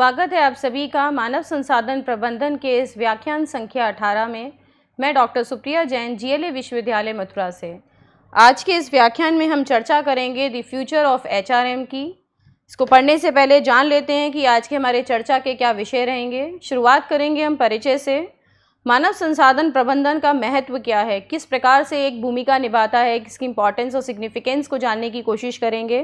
स्वागत है आप सभी का मानव संसाधन प्रबंधन के इस व्याख्यान संख्या 18 में मैं डॉक्टर सुप्रिया जैन जीएलए विश्वविद्यालय मथुरा से आज के इस व्याख्यान में हम चर्चा करेंगे द फ्यूचर ऑफ एचआरएम की इसको पढ़ने से पहले जान लेते हैं कि आज के हमारे चर्चा के क्या विषय रहेंगे शुरुआत करेंगे हम परिचय से मानव संसाधन प्रबंधन का महत्व क्या है किस प्रकार से एक भूमिका निभाता है इसकी इम्पॉर्टेंस और सिग्निफिकेंस को जानने की कोशिश करेंगे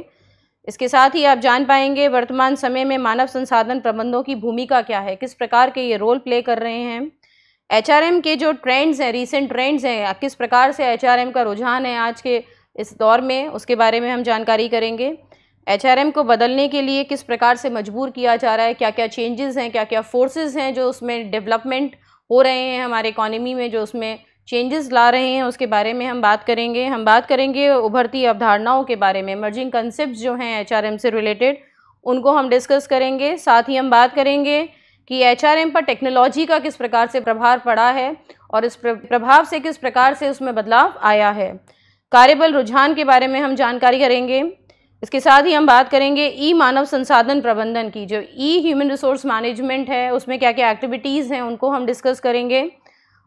इसके साथ ही आप जान पाएंगे वर्तमान समय में मानव संसाधन प्रबंधों की भूमिका क्या है किस प्रकार के ये रोल प्ले कर रहे हैं एच के जो ट्रेंड्स हैं रिसेंट ट्रेंड्स हैं किस प्रकार से एच का रुझान है आज के इस दौर में उसके बारे में हम जानकारी करेंगे एच को बदलने के लिए किस प्रकार से मजबूर किया जा रहा है क्या क्या चेंजेस हैं क्या क्या फोर्सेस हैं जो उसमें डेवलपमेंट हो रहे हैं हमारे इकॉनमी में जो उसमें चेंजेस ला रहे हैं उसके बारे में हम बात करेंगे हम बात करेंगे उभरती अवधारणाओं के बारे में इमर्जिंग कंसेप्ट जो हैं एच से रिलेटेड उनको हम डिस्कस करेंगे साथ ही हम बात करेंगे कि एच पर टेक्नोलॉजी का किस प्रकार से प्रभाव पड़ा है और इस प्रभाव से किस प्रकार से उसमें बदलाव आया है कार्यबल रुझान के बारे में हम जानकारी करेंगे इसके साथ ही हम बात करेंगे ई मानव संसाधन प्रबंधन की जो ई ह्यूमन रिसोर्स मैनेजमेंट है उसमें क्या क्या एक्टिविटीज़ हैं उनको हम डिस्कस करेंगे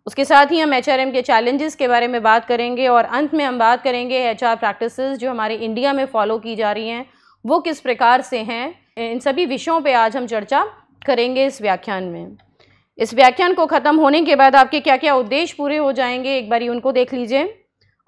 उसके साथ ही हम एच के चैलेंजेस के बारे में बात करेंगे और अंत में हम बात करेंगे एच आर जो हमारे इंडिया में फॉलो की जा रही हैं वो किस प्रकार से हैं इन सभी विषयों पे आज हम चर्चा करेंगे इस व्याख्यान में इस व्याख्यान को ख़त्म होने के बाद आपके क्या क्या उद्देश्य पूरे हो जाएंगे एक बारी उनको देख लीजिए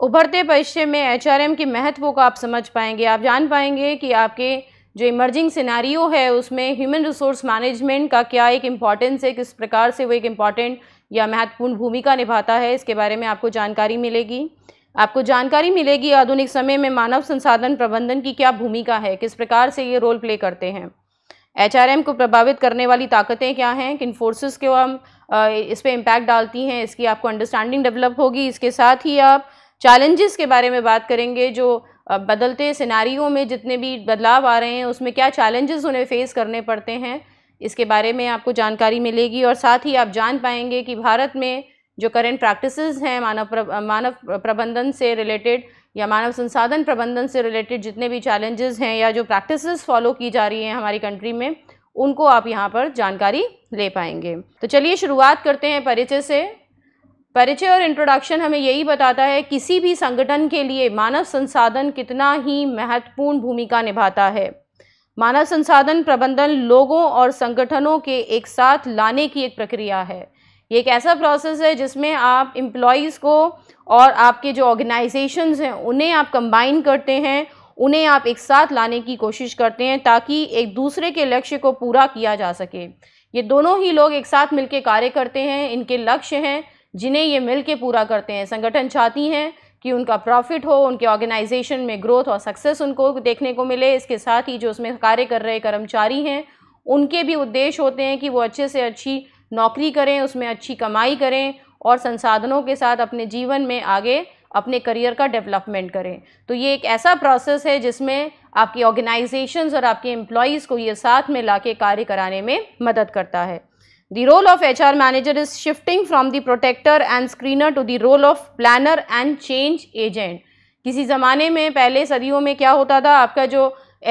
उभरते भविष्य में एच के महत्व को आप समझ पाएंगे आप जान पाएंगे कि आपके जो इमर्जिंग सिनारियो है उसमें ह्यूमन रिसोर्स मैनेजमेंट का क्या एक इम्पॉर्टेंस है किस प्रकार से वो एक इम्पॉर्टेंट या महत्वपूर्ण भूमिका निभाता है इसके बारे में आपको जानकारी मिलेगी आपको जानकारी मिलेगी आधुनिक समय में मानव संसाधन प्रबंधन की क्या भूमिका है किस प्रकार से ये रोल प्ले करते हैं एच को प्रभावित करने वाली ताकतें क्या हैं किन फोर्सेस के हम इस पर इम्पैक्ट डालती हैं इसकी आपको अंडरस्टैंडिंग डेवलप होगी इसके साथ ही आप चैलेंजेस के बारे में बात करेंगे जो बदलते सिनारियों में जितने भी बदलाव आ रहे हैं उसमें क्या चैलेंजेस उन्हें फेस करने पड़ते हैं इसके बारे में आपको जानकारी मिलेगी और साथ ही आप जान पाएंगे कि भारत में जो करेंट प्रैक्टिसेस हैं मानव प्र, मानव प्रबंधन से रिलेटेड या मानव संसाधन प्रबंधन से रिलेटेड जितने भी चैलेंजेस हैं या जो प्रैक्टिसेस फॉलो की जा रही हैं हमारी कंट्री में उनको आप यहाँ पर जानकारी ले पाएंगे तो चलिए शुरुआत करते हैं परिचय से परिचय और इंट्रोडक्शन हमें यही बताता है किसी भी संगठन के लिए मानव संसाधन कितना ही महत्वपूर्ण भूमिका निभाता है मानव संसाधन प्रबंधन लोगों और संगठनों के एक साथ लाने की एक प्रक्रिया है ये एक ऐसा प्रोसेस है जिसमें आप एम्प्लॉयज़ को और आपके जो ऑर्गेनाइजेशंस हैं उन्हें आप कंबाइन करते हैं उन्हें आप एक साथ लाने की कोशिश करते हैं ताकि एक दूसरे के लक्ष्य को पूरा किया जा सके ये दोनों ही लोग एक साथ मिलकर कार्य करते हैं इनके लक्ष्य हैं जिन्हें ये मिलकर पूरा करते हैं संगठन चाहती हैं कि उनका प्रॉफिट हो उनके ऑर्गेनाइजेशन में ग्रोथ और सक्सेस उनको देखने को मिले इसके साथ ही जो उसमें कार्य कर रहे कर्मचारी हैं उनके भी उद्देश्य होते हैं कि वो अच्छे से अच्छी नौकरी करें उसमें अच्छी कमाई करें और संसाधनों के साथ अपने जीवन में आगे अपने करियर का डेवलपमेंट करें तो ये एक ऐसा प्रोसेस है जिसमें आपकी ऑर्गेनाइजेशंस और आपके एम्प्लॉयज़ को ये साथ में ला कार्य कराने में मदद करता है The role of HR manager is shifting from the protector and screener to the role of planner and change agent. किसी ज़माने में पहले सदियों में क्या होता था आपका जो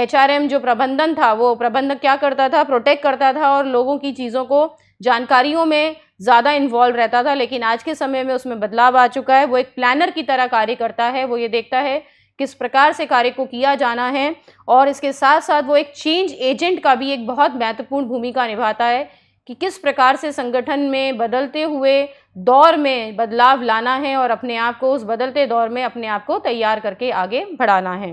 एच जो प्रबंधन था वो प्रबंधक क्या करता था प्रोटेक्ट करता था और लोगों की चीज़ों को जानकारियों में ज़्यादा इन्वॉल्व रहता था लेकिन आज के समय में उसमें बदलाव आ चुका है वो एक प्लानर की तरह कार्य करता है वो ये देखता है किस प्रकार से कार्य को किया जाना है और इसके साथ साथ वो एक चेंज एजेंट का भी एक बहुत महत्वपूर्ण भूमिका निभाता है कि किस प्रकार से संगठन में बदलते हुए दौर में बदलाव लाना है और अपने आप को उस बदलते दौर में अपने आप को तैयार करके आगे बढ़ाना है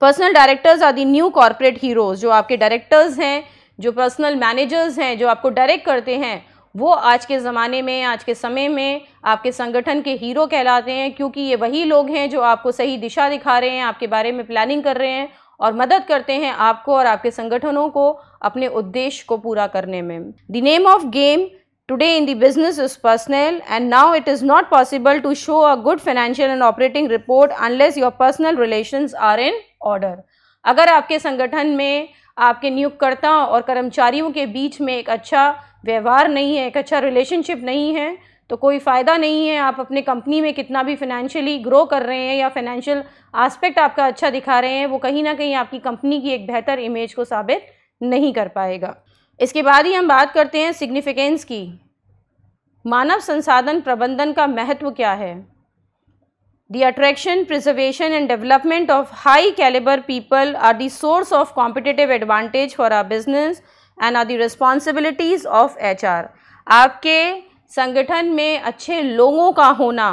personal directors are the new corporate heroes जो आपके डायरेक्टर्स हैं जो पर्सनल मैनेजर्स हैं जो आपको डायरेक्ट करते हैं वो आज के ज़माने में आज के समय में आपके संगठन के हीरो कहलाते हैं क्योंकि ये वही लोग हैं जो आपको सही दिशा दिखा रहे हैं आपके बारे में प्लानिंग कर रहे हैं और मदद करते हैं आपको और आपके संगठनों को अपने उद्देश्य को पूरा करने में the name of game today in the business is personal and now it is not possible to show a good financial and operating report unless your personal relation are in order अगर आपके संगठन में आपके नियुक्तकर्ता और कर्मचारियों के बीच में एक अच्छा व्यवहार नहीं है एक अच्छा रिलेशनशिप नहीं है तो कोई फ़ायदा नहीं है आप अपने कंपनी में कितना भी फाइनेंशियली ग्रो कर रहे हैं या फाइनेंशियल आस्पेक्ट आपका अच्छा दिखा रहे हैं वो कहीं ना कहीं आपकी कंपनी की एक बेहतर इमेज को साबित नहीं कर पाएगा इसके बाद ही हम बात करते हैं सिग्निफिकेंस की मानव संसाधन प्रबंधन का महत्व क्या है the attraction preservation and development of high calibre people are the source of competitive advantage for our business and are the responsibilities of H आपके संगठन में अच्छे लोगों का होना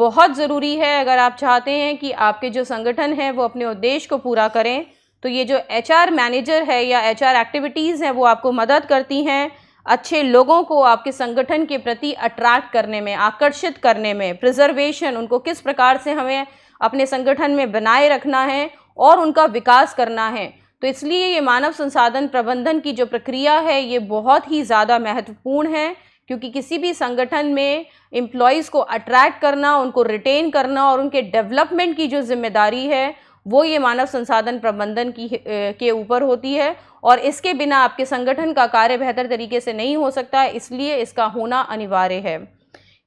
बहुत ज़रूरी है अगर आप चाहते हैं कि आपके जो संगठन हैं वो अपने उद्देश्य को पूरा करें तो ये जो आर मैनेजर है या आर एक्टिविटीज़ हैं वो आपको मदद करती हैं अच्छे लोगों को आपके संगठन के प्रति अट्रैक्ट करने में आकर्षित करने में प्रिजर्वेशन उनको किस प्रकार से हमें अपने संगठन में बनाए रखना है और उनका विकास करना है तो इसलिए ये मानव संसाधन प्रबंधन की जो प्रक्रिया है ये बहुत ही ज़्यादा महत्वपूर्ण है क्योंकि किसी भी संगठन में एम्प्लॉयज़ को अट्रैक्ट करना उनको रिटेन करना और उनके डेवलपमेंट की जो जिम्मेदारी है वो ये मानव संसाधन प्रबंधन की के ऊपर होती है और इसके बिना आपके संगठन का कार्य बेहतर तरीके से नहीं हो सकता इसलिए इसका होना अनिवार्य है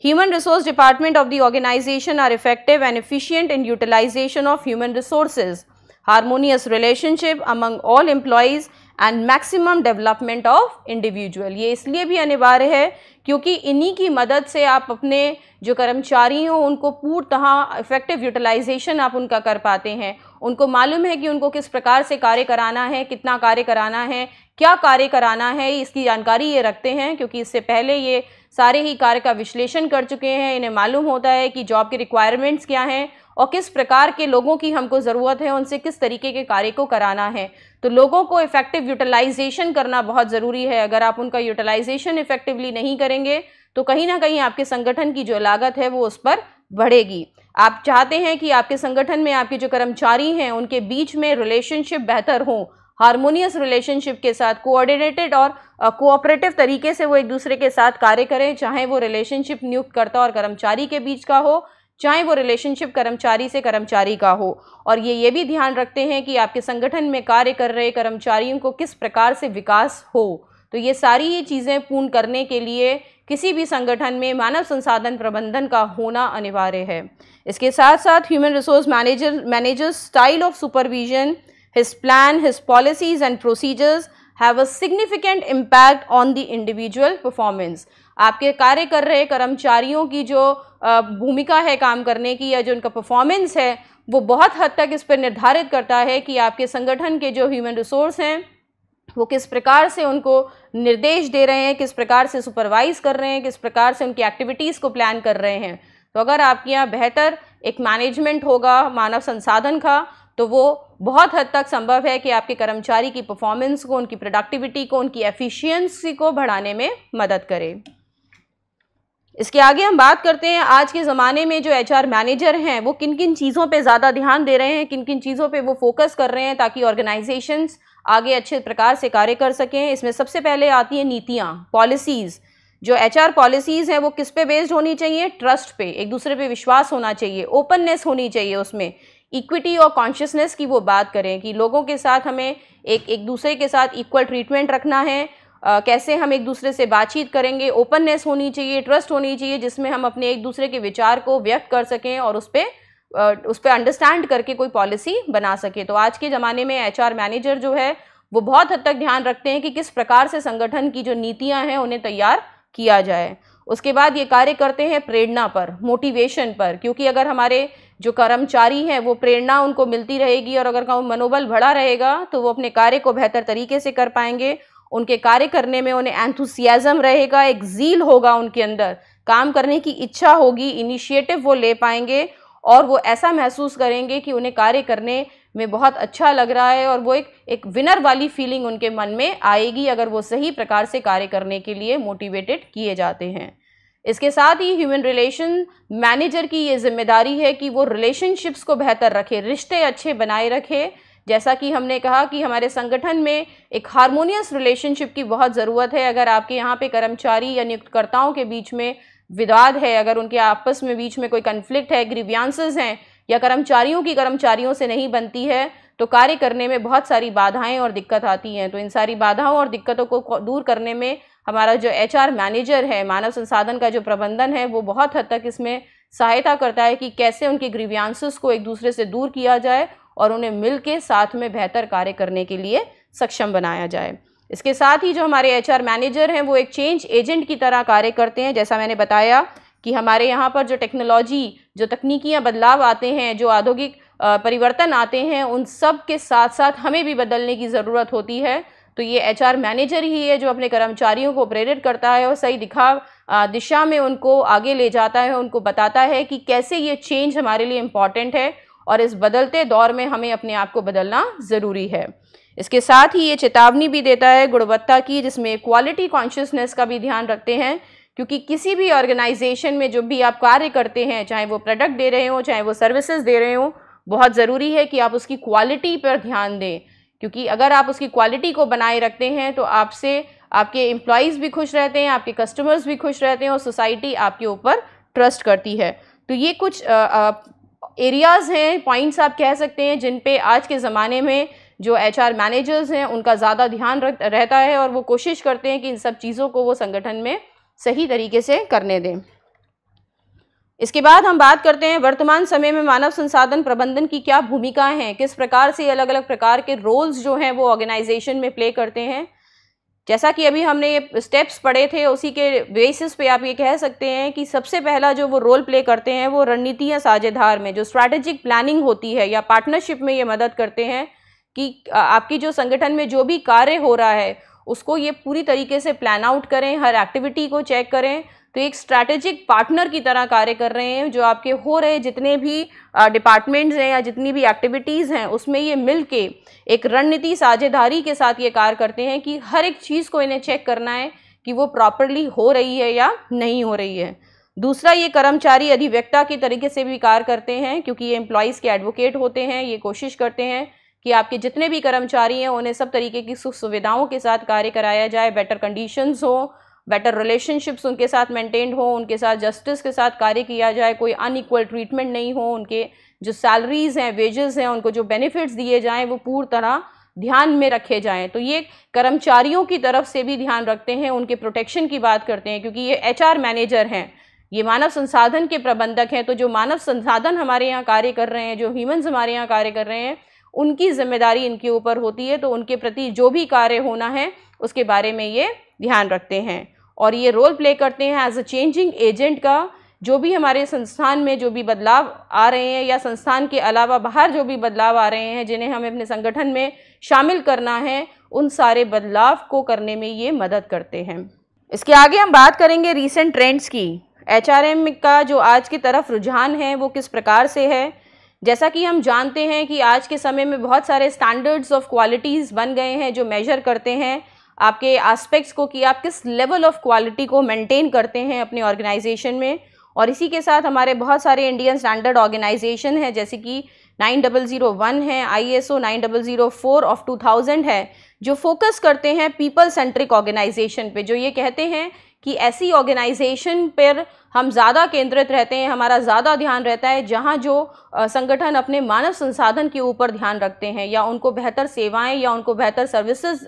human resource department of the organisation are effective and efficient in utilisation of human resources harmonious relationship among all employees and maximum development of individual ये इसलिए भी अनिवार्य है क्योंकि इन्हीं की मदद से आप अपने जो कर्मचारी हों उनको पूरी तरह इफ़ेक्टिव यूटिलाइजेशन आप उनका कर पाते हैं उनको मालूम है कि उनको किस प्रकार से कार्य कराना है कितना कार्य कराना है क्या कार्य कराना है इसकी जानकारी ये रखते हैं क्योंकि इससे पहले ये सारे ही कार्य का विश्लेषण कर चुके हैं इन्हें मालूम होता है कि जॉब के रिक्वायरमेंट्स क्या हैं और किस प्रकार के लोगों की हमको ज़रूरत है उनसे किस तरीके के कार्य को कराना है तो लोगों को इफ़ेक्टिव यूटिलाइजेशन करना बहुत ज़रूरी है अगर आप उनका यूटिलाइजेशन इफ़ेक्टिवली नहीं करेंगे तो कहीं ना कहीं आपके संगठन की जो लागत है वो उस पर बढ़ेगी आप चाहते हैं कि आपके संगठन में आपके जो कर्मचारी हैं उनके बीच में रिलेशनशिप बेहतर हो हारमोनियस रिलेशनशिप के साथ कोऑर्डिनेटेड और कोऑपरेटिव तरीके से वो एक दूसरे के साथ कार्य करें चाहे वो रिलेशनशिप नियुक्त करता और कर्मचारी के बीच का हो चाहे वो रिलेशनशिप कर्मचारी से कर्मचारी का हो और ये ये भी ध्यान रखते हैं कि आपके संगठन में कार्य कर रहे कर्मचारियों को किस प्रकार से विकास हो तो ये सारी ही चीज़ें पूर्ण करने के लिए किसी भी संगठन में मानव संसाधन प्रबंधन का होना अनिवार्य है इसके साथ साथ human resource manager managers style of supervision his plan his policies and procedures have a significant impact on the individual performance आपके कार्य कर रहे कर्मचारियों की जो भूमिका है काम करने की या जो उनका परफॉर्मेंस है वो बहुत हद तक इस पर निर्धारित करता है कि आपके संगठन के जो ह्यूमन रिसोर्स हैं वो किस प्रकार से उनको निर्देश दे रहे हैं किस प्रकार से सुपरवाइज़ कर रहे हैं किस प्रकार से उनकी एक्टिविटीज़ को प्लान कर रहे हैं तो अगर आपके यहाँ बेहतर एक मैनेजमेंट होगा मानव संसाधन का तो वो बहुत हद तक संभव है कि आपके कर्मचारी की परफॉर्मेंस को उनकी प्रोडक्टिविटी को उनकी एफिशिएंसी को बढ़ाने में मदद करे इसके आगे हम बात करते हैं आज के ज़माने में जो एचआर मैनेजर हैं वो किन किन चीज़ों पे ज़्यादा ध्यान दे रहे हैं किन किन चीज़ों पे वो फोकस कर रहे हैं ताकि ऑर्गेनाइजेशंस आगे अच्छे प्रकार से कार्य कर सकें इसमें सबसे पहले आती है नीतियाँ पॉलिसीज़ जो एच आर पॉलिसीज़ हैं वो किस पे बेस्ड होनी चाहिए ट्रस्ट पे एक दूसरे पे विश्वास होना चाहिए ओपननेस होनी चाहिए उसमें इक्विटी और कॉन्शियसनेस की वो बात करें कि लोगों के साथ हमें एक एक दूसरे के साथ इक्वल ट्रीटमेंट रखना है कैसे हम एक दूसरे से बातचीत करेंगे ओपननेस होनी चाहिए ट्रस्ट होनी चाहिए जिसमें हम अपने एक दूसरे के विचार को व्यक्त कर सकें और उस पर उस पर अंडरस्टैंड करके कोई पॉलिसी बना सके तो आज के ज़माने में एच मैनेजर जो है वो बहुत हद तक ध्यान रखते हैं कि किस प्रकार से संगठन की जो नीतियाँ हैं उन्हें तैयार किया जाए उसके बाद ये कार्य करते हैं प्रेरणा पर मोटिवेशन पर क्योंकि अगर हमारे जो कर्मचारी हैं वो प्रेरणा उनको मिलती रहेगी और अगर मनोबल बढ़ा रहेगा तो वो अपने कार्य को बेहतर तरीके से कर पाएंगे उनके कार्य करने में उन्हें एंथुसियाज़म रहेगा एक जील होगा उनके अंदर काम करने की इच्छा होगी इनिशिएटिव वो ले पाएंगे और वो ऐसा महसूस करेंगे कि उन्हें कार्य करने में बहुत अच्छा लग रहा है और वो एक एक विनर वाली फीलिंग उनके मन में आएगी अगर वो सही प्रकार से कार्य करने के लिए मोटिवेटेड किए जाते हैं इसके साथ ही ह्यूमन रिलेशन मैनेजर की ये जिम्मेदारी है कि वो रिलेशनशिप्स को बेहतर रखे रिश्ते अच्छे बनाए रखे जैसा कि हमने कहा कि हमारे संगठन में एक हारमोनियस रिलेशनशिप की बहुत ज़रूरत है अगर आपके यहाँ पे कर्मचारी या नियुक्तकर्ताओं के बीच में विवाद है अगर उनके आपस में बीच में कोई कन्फ्लिक्ट है ग्रीवियांसेज हैं या कर्मचारियों की कर्मचारियों से नहीं बनती है तो कार्य करने में बहुत सारी बाधाएं और दिक्कत आती हैं तो इन सारी बाधाओं और दिक्कतों को दूर करने में हमारा जो एच मैनेजर है मानव संसाधन का जो प्रबंधन है वो बहुत हद तक इसमें सहायता करता है कि कैसे उनके ग्रीवियांसेस को एक दूसरे से दूर किया जाए और उन्हें मिल के साथ में बेहतर कार्य करने के लिए सक्षम बनाया जाए इसके साथ ही जो हमारे एच मैनेजर हैं वो एक चेंज एजेंट की तरह कार्य करते हैं जैसा मैंने बताया कि हमारे यहाँ पर जो टेक्नोलॉजी जो तकनीकियाँ बदलाव आते हैं जो औद्योगिक परिवर्तन आते हैं उन सब के साथ साथ हमें भी बदलने की ज़रूरत होती है तो ये एच मैनेजर ही है जो अपने कर्मचारियों को प्रेरित करता है और सही दिखा दिशा में उनको आगे ले जाता है उनको बताता है कि कैसे ये चेंज हमारे लिए इम्पॉर्टेंट है और इस बदलते दौर में हमें अपने आप को बदलना ज़रूरी है इसके साथ ही ये चेतावनी भी देता है गुणवत्ता की जिसमें क्वालिटी कॉन्शियसनेस का भी ध्यान रखते हैं क्योंकि किसी भी ऑर्गेनाइजेशन में जो भी आप कार्य करते हैं चाहे वो प्रोडक्ट दे रहे हो चाहे वो सर्विसेज दे रहे हो बहुत ज़रूरी है कि आप उसकी क्वालिटी पर ध्यान दें क्योंकि अगर आप उसकी क्वालिटी को बनाए रखते हैं तो आपसे आपके एम्प्लॉयज़ भी खुश रहते हैं आपके कस्टमर्स भी खुश रहते हैं और सोसाइटी आपके ऊपर ट्रस्ट करती है तो ये कुछ एरियाज़ हैं पॉइंट्स आप कह सकते हैं जिन पे आज के ज़माने में जो एच आर मैनेजर्स हैं उनका ज़्यादा ध्यान रख रहता है और वो कोशिश करते हैं कि इन सब चीज़ों को वो संगठन में सही तरीके से करने दें इसके बाद हम बात करते हैं वर्तमान समय में मानव संसाधन प्रबंधन की क्या भूमिका हैं किस प्रकार से अलग अलग प्रकार के रोल्स जो हैं वो ऑर्गेनाइजेशन में प्ले करते हैं जैसा कि अभी हमने ये स्टेप्स पढ़े थे उसी के बेसिस पे आप ये कह सकते हैं कि सबसे पहला जो वो रोल प्ले करते हैं वो रणनीतियाँ साझेदार में जो स्ट्रैटेजिक प्लानिंग होती है या पार्टनरशिप में ये मदद करते हैं कि आपकी जो संगठन में जो भी कार्य हो रहा है उसको ये पूरी तरीके से प्लान आउट करें हर एक्टिविटी को चेक करें तो एक स्ट्रैटेजिक पार्टनर की तरह कार्य कर रहे हैं जो आपके हो रहे जितने भी डिपार्टमेंट्स हैं या जितनी भी एक्टिविटीज़ हैं उसमें ये मिल के एक रणनीति साझेदारी के साथ ये कार्य करते हैं कि हर एक चीज़ को इन्हें चेक करना है कि वो प्रॉपरली हो रही है या नहीं हो रही है दूसरा ये कर्मचारी अधिवक्ता के तरीके से भी कार्य करते हैं क्योंकि ये एम्प्लॉयज़ के एडवोकेट होते हैं ये कोशिश करते हैं कि आपके जितने भी कर्मचारी हैं उन्हें सब तरीके की सुख सुविधाओं के साथ कार्य कराया जाए बेटर कंडीशंस हो बेटर रिलेशनशिप्स उनके साथ मेंटेन्ड हो उनके साथ जस्टिस के साथ कार्य किया जाए कोई अनइक्वल ट्रीटमेंट नहीं हो उनके जो सैलरीज़ हैं वेजेस हैं उनको जो बेनिफिट्स दिए जाएँ वो पूरी तरह ध्यान में रखे जाएं तो ये कर्मचारियों की तरफ से भी ध्यान रखते हैं उनके प्रोटेक्शन की बात करते हैं क्योंकि ये एच मैनेजर हैं ये मानव संसाधन के प्रबंधक हैं तो जो मानव संसाधन हमारे यहाँ कार्य कर रहे हैं जो ह्यूमंस हमारे यहाँ कार्य कर रहे हैं उनकी जिम्मेदारी इनके ऊपर होती है तो उनके प्रति जो भी कार्य होना है उसके बारे में ये ध्यान रखते हैं और ये रोल प्ले करते हैं एज अ चेंजिंग एजेंट का जो भी हमारे संस्थान में जो भी बदलाव आ रहे हैं या संस्थान के अलावा बाहर जो भी बदलाव आ रहे हैं जिन्हें हमें अपने संगठन में शामिल करना है उन सारे बदलाव को करने में ये मदद करते हैं इसके आगे हम बात करेंगे रीसेंट ट्रेंड्स की एच का जो आज की तरफ रुझान है वो किस प्रकार से है जैसा कि हम जानते हैं कि आज के समय में बहुत सारे स्टैंडर्ड्स ऑफ क्वालिटीज़ बन गए हैं जो मेजर करते हैं आपके एस्पेक्ट्स को कि आप किस लेवल ऑफ क्वालिटी को मेंटेन करते हैं अपने ऑर्गेनाइजेशन में और इसी के साथ हमारे बहुत सारे इंडियन स्टैंडर्ड ऑर्गेनाइजेशन हैं जैसे कि 9001 है आईएसओ 9004 ऑफ 2000 है जो फोकस करते हैं पीपल सेंट्रिक ऑर्गेनाइजेशन पे जो ये कहते हैं कि ऐसी ऑर्गेनाइजेशन पर हम ज़्यादा केंद्रित रहते हैं हमारा ज़्यादा ध्यान रहता है जहाँ जो संगठन अपने मानव संसाधन के ऊपर ध्यान रखते हैं या उनको बेहतर सेवाएं या उनको बेहतर सर्विसेज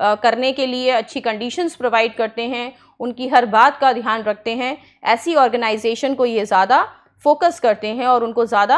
करने के लिए अच्छी कंडीशंस प्रोवाइड करते हैं उनकी हर बात का ध्यान रखते हैं ऐसी ऑर्गेनाइजेशन को ये ज़्यादा फोकस करते हैं और उनको ज़्यादा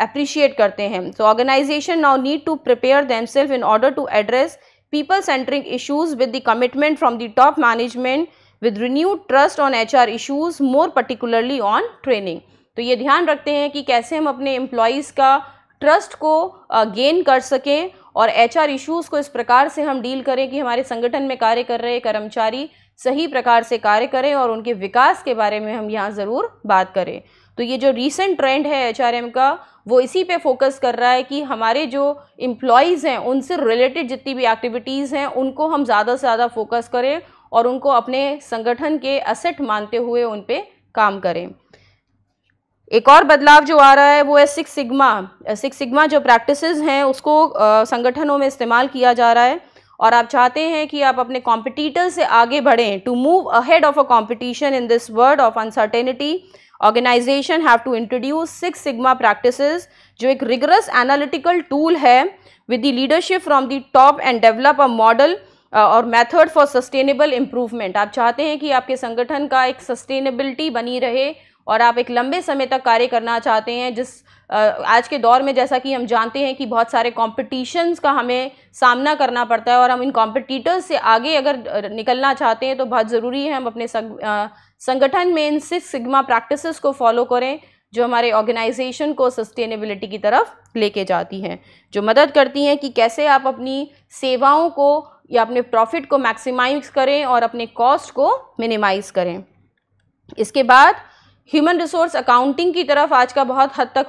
अप्रिशिएट करते हैं so organisation now need to prepare them self in order to address people centring issues with the commitment from the top management with renew trust on H R issues more particularly on training तो ये ध्यान रखते हैं कि कैसे हम अपने employees का ट्रस्ट को गेन कर सकें और एचआर इश्यूज को इस प्रकार से हम डील करें कि हमारे संगठन में कार्य कर रहे कर्मचारी सही प्रकार से कार्य करें और उनके विकास के बारे में हम यहाँ ज़रूर बात करें तो ये जो रीसेंट ट्रेंड है एच का वो इसी पे फोकस कर रहा है कि हमारे जो इम्प्लॉयज़ हैं उनसे रिलेटेड जितनी भी एक्टिविटीज़ हैं उनको हम ज़्यादा से ज़्यादा फोकस करें और उनको अपने संगठन के असेट मानते हुए उन पर काम करें एक और बदलाव जो आ रहा है वो है सिक्स सिग्मा सिक्स सिग्मा जो प्रैक्टिसेस हैं उसको संगठनों में इस्तेमाल किया जा रहा है और आप चाहते हैं कि आप अपने कॉम्पिटिटर से आगे बढ़ें to move ahead of a competition in this world of uncertainty organisation have to introduce six sigma practices जो एक रिगरस एनालिटिकल टूल है with the leadership from the top and develop a model or method for sustainable improvement आप चाहते हैं कि आपके संगठन का एक सस्टेनेबिलिटी बनी रहे और आप एक लंबे समय तक कार्य करना चाहते हैं जिस आज के दौर में जैसा कि हम जानते हैं कि बहुत सारे कॉम्पिटिशन्स का हमें सामना करना पड़ता है और हम इन कॉम्पिटिटर्स से आगे अगर निकलना चाहते हैं तो बहुत ज़रूरी है हम अपने संगठन में इन सिक्स सिग्मा प्रैक्टिसेस को फॉलो करें जो हमारे ऑर्गेनाइजेशन को सस्टेनेबिलिटी की तरफ लेके जाती हैं जो मदद करती हैं कि कैसे आप अपनी सेवाओं को या अपने प्रॉफिट को मैक्सिमाइज करें और अपने कॉस्ट को मिनिमाइज़ करें इसके बाद ह्यूमन रिसोर्स अकाउंटिंग की तरफ आज का बहुत हद तक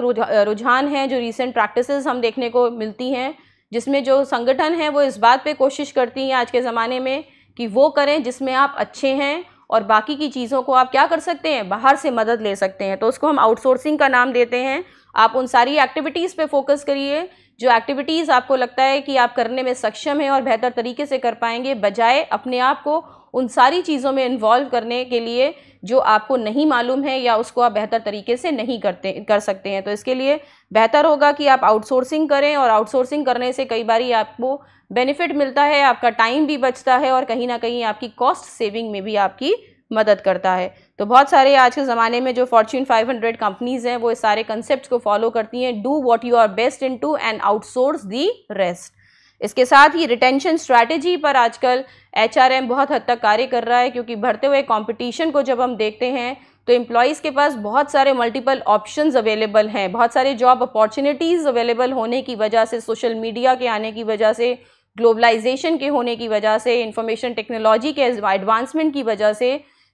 रुझान है जो रिसेंट प्रैक्टिसेस हम देखने को मिलती हैं जिसमें जो संगठन है वो इस बात पे कोशिश करती हैं आज के ज़माने में कि वो करें जिसमें आप अच्छे हैं और बाकी की चीज़ों को आप क्या कर सकते हैं बाहर से मदद ले सकते हैं तो उसको हम आउटसोर्सिंग का नाम देते हैं आप उन सारी एक्टिविटीज़ पे फोकस करिए जो एक्टिविटीज़ आपको लगता है कि आप करने में सक्षम हैं और बेहतर तरीके से कर पाएंगे बजाय अपने आप को उन सारी चीज़ों में इन्वॉल्व करने के लिए जो आपको नहीं मालूम है या उसको आप बेहतर तरीके से नहीं करते कर सकते हैं तो इसके लिए बेहतर होगा कि आप आउटसोर्सिंग करें और आउटसोर्सिंग करने से कई बार आपको बेनिफिट मिलता है आपका टाइम भी बचता है और कहीं ना कहीं आपकी कॉस्ट सेविंग में भी आपकी मदद करता है तो बहुत सारे आज के ज़माने में जो फॉर्च्यून 500 कंपनीज़ हैं वो इस सारे कंसेप्ट को फॉलो करती हैं do what you are best in to and outsource the rest इसके साथ ही रिटेंशन स्ट्रैटेजी पर आजकल एच बहुत हद तक कार्य कर रहा है क्योंकि बढ़ते हुए कॉम्पिटिशन को जब हम देखते हैं तो एम्प्लॉयज़ के पास बहुत सारे मल्टीपल ऑप्शंस अवेलेबल हैं बहुत सारे जॉब अपॉर्चुनिटीज़ अवेलेबल होने की वजह से सोशल मीडिया के आने की वजह से ग्लोबलाइजेशन के होने की वजह से इंफॉर्मेशन टेक्नोलॉजी के एडवांसमेंट की वजह से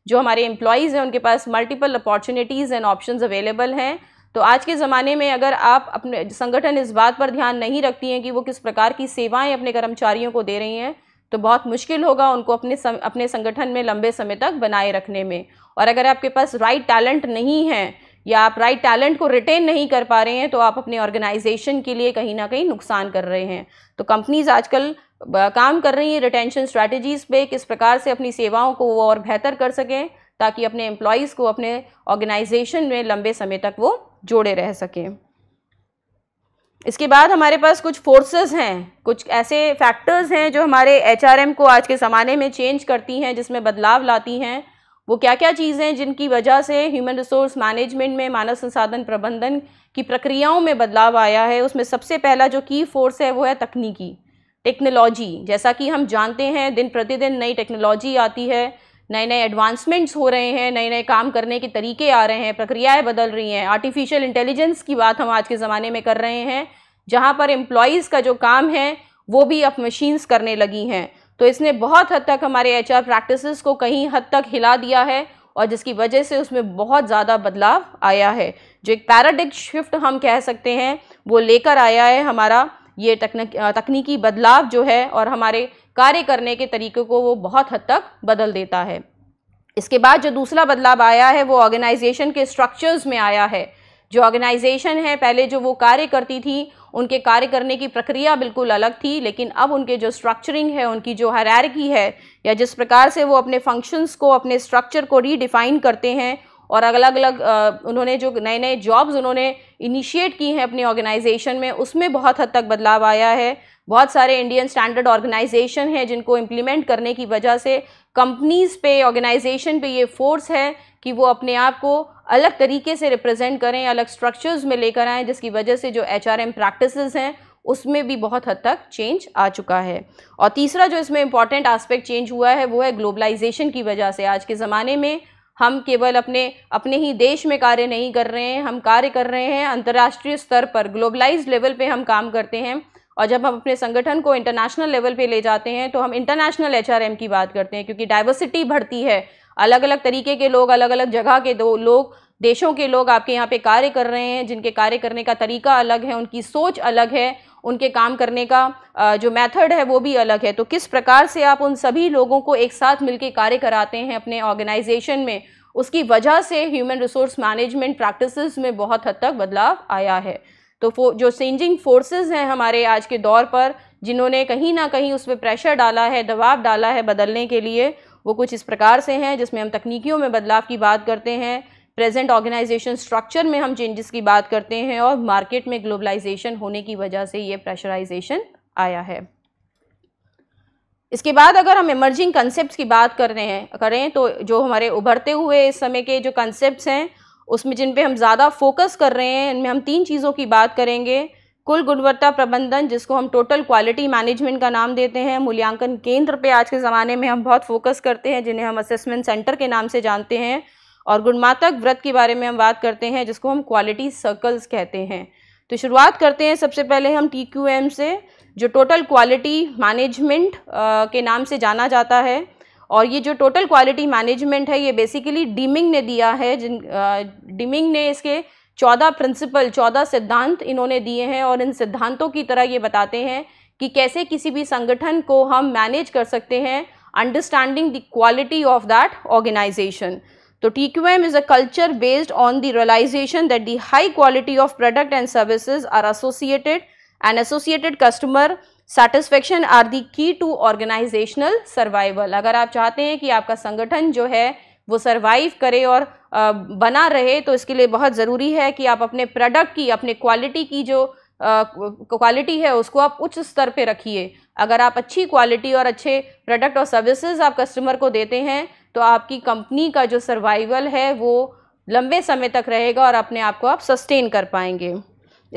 जो हमारे एम्प्लॉयज़ हैं उनके पास multiple opportunities and option available हैं तो आज के ज़माने में अगर आप अपने संगठन इस बात पर ध्यान नहीं रखती हैं कि वो किस प्रकार की सेवाएं अपने कर्मचारियों को दे रही हैं तो बहुत मुश्किल होगा उनको अपने सम, अपने संगठन में लंबे समय तक बनाए रखने में और अगर आपके पास राइट टैलेंट नहीं है या आप राइट टैलेंट को रिटेन नहीं कर पा रहे हैं तो आप अपने ऑर्गेनाइजेशन के लिए कहीं ना कहीं नुकसान कर रहे हैं तो कंपनीज़ आजकल काम कर रही हैं रिटेंशन स्ट्रैटेजीज़ पे किस प्रकार से अपनी सेवाओं को वो और बेहतर कर सकें ताकि अपने एम्प्लॉयज़ को अपने ऑर्गेनाइजेशन में लंबे समय तक वो जोड़े रह सकें इसके बाद हमारे पास कुछ फोर्सेस हैं कुछ ऐसे फैक्टर्स हैं जो हमारे एचआरएम को आज के ज़माने में चेंज करती हैं जिसमें बदलाव लाती हैं वो क्या क्या चीज़ें जिनकी वजह से ह्यूमन रिसोर्स मैनेजमेंट में मानव संसाधन प्रबंधन की प्रक्रियाओं में बदलाव आया है उसमें सबसे पहला जो की फोर्स है वो है तकनीकी टेक्नोलॉजी जैसा कि हम जानते हैं दिन प्रतिदिन नई टेक्नोलॉजी आती है नए नए एडवांसमेंट्स हो रहे हैं नए नए काम करने के तरीके आ रहे हैं प्रक्रियाएं बदल रही हैं आर्टिफिशियल इंटेलिजेंस की बात हम आज के ज़माने में कर रहे हैं जहाँ पर एम्प्लॉयज़ का जो काम है वो भी अब मशीन्स करने लगी हैं तो इसने बहुत हद तक हमारे एच आर प्रैक्टिस को कहीं हद तक हिला दिया है और जिसकी वजह से उसमें बहुत ज़्यादा बदलाव आया है जो एक पैराडिक शिफ्ट हम कह सकते हैं वो लेकर आया है हमारा ये तकनीकी बदलाव जो है और हमारे कार्य करने के तरीक़ों को वो बहुत हद तक बदल देता है इसके बाद जो दूसरा बदलाव आया है वो ऑर्गेनाइजेशन के स्ट्रक्चर्स में आया है जो ऑर्गेनाइजेशन है पहले जो वो कार्य करती थी उनके कार्य करने की प्रक्रिया बिल्कुल अलग थी लेकिन अब उनके जो स्ट्रक्चरिंग है उनकी जो हरारकी है या जिस प्रकार से वो अपने फंक्शंस को अपने स्ट्रक्चर को रीडिफाइन करते हैं और अलग अलग उन्होंने जो नए नए जॉब्स उन्होंने इनिशिएट की हैं अपनी ऑर्गेनाइजेशन में उसमें बहुत हद तक बदलाव आया है बहुत सारे इंडियन स्टैंडर्ड ऑर्गेनाइजेशन हैं जिनको इम्प्लीमेंट करने की वजह से कंपनीज़ पे ऑर्गेनाइजेशन पे ये फोर्स है कि वो अपने आप को अलग तरीके से रिप्रेजेंट करें अलग स्ट्रक्चर्स में लेकर आएँ जिसकी वजह से जो एच आर हैं उसमें भी बहुत हद तक चेंज आ चुका है और तीसरा जो इसमें इम्पॉर्टेंट आस्पेक्ट चेंज हुआ है वो है ग्लोबलाइजेशन की वजह से आज के ज़माने में हम केवल अपने अपने ही देश में कार्य नहीं कर रहे हैं हम कार्य कर रहे हैं अंतर्राष्ट्रीय स्तर पर ग्लोबलाइज लेवल पे हम काम करते हैं और जब हम अपने संगठन को इंटरनेशनल लेवल पे ले जाते हैं तो हम इंटरनेशनल एच की बात करते हैं क्योंकि डाइवर्सिटी बढ़ती है अलग अलग तरीके के लोग अलग अलग जगह के दो लोग देशों के लोग आपके यहाँ पे कार्य कर रहे हैं जिनके कार्य करने का तरीका अलग है उनकी सोच अलग है उनके काम करने का जो मेथड है वो भी अलग है तो किस प्रकार से आप उन सभी लोगों को एक साथ मिलकर कार्य कराते हैं अपने ऑर्गेनाइजेशन में उसकी वजह से ह्यूमन रिसोर्स मैनेजमेंट प्रैक्टिसेस में बहुत हद तक बदलाव आया है तो जो चेंजिंग फोर्सेस हैं हमारे आज के दौर पर जिन्होंने कहीं ना कहीं उस पर प्रेशर डाला है दबाव डाला है बदलने के लिए वो कुछ इस प्रकार से हैं जिसमें हम तकनीकियों में बदलाव की बात करते हैं प्रेजेंट ऑर्गेनाइजेशन स्ट्रक्चर में हम चेंजेस की बात करते हैं और मार्केट में ग्लोबलाइजेशन होने की वजह से ये प्रेशराइजेशन आया है इसके बाद अगर हम इमर्जिंग कंसेप्ट की बात कर रहे हैं करें तो जो हमारे उभरते हुए इस समय के जो कंसेप्ट हैं उसमें जिन पे हम ज़्यादा फोकस कर रहे हैं इनमें हम तीन चीज़ों की बात करेंगे कुल गुणवत्ता प्रबंधन जिसको हम टोटल क्वालिटी मैनेजमेंट का नाम देते हैं मूल्यांकन केंद्र पे आज के ज़माने में हम बहुत फोकस करते हैं जिन्हें हम असेसमेंट सेंटर के नाम से जानते हैं और गुणमातक व्रत के बारे में हम बात करते हैं जिसको हम क्वालिटी सर्कल्स कहते हैं तो शुरुआत करते हैं सबसे पहले हम टी से जो टोटल क्वालिटी मैनेजमेंट के नाम से जाना जाता है और ये जो टोटल क्वालिटी मैनेजमेंट है ये बेसिकली डीमिंग ने दिया है जिन डीमिंग ने इसके चौदह प्रिंसिपल चौदह सिद्धांत इन्होंने दिए हैं और इन सिद्धांतों की तरह ये बताते हैं कि कैसे किसी भी संगठन को हम मैनेज कर सकते हैं understanding the quality of that organisation तो T Q M is a culture based on the realisation that the high quality of product and services are associated and associated customer satisfaction are the key to organisational survival अगर आप चाहते हैं कि आपका संगठन जो है वो सर्वाइव करे और बना रहे तो इसके लिए बहुत ज़रूरी है कि आप अपने प्रोडक्ट की अपने क्वालिटी की जो क्वालिटी है उसको आप उच्च स्तर पे रखिए अगर आप अच्छी क्वालिटी और अच्छे प्रोडक्ट और सर्विसेज आप कस्टमर को देते हैं तो आपकी कंपनी का जो सर्वाइवल है वो लंबे समय तक रहेगा और अपने आप को आप सस्टेन कर पाएंगे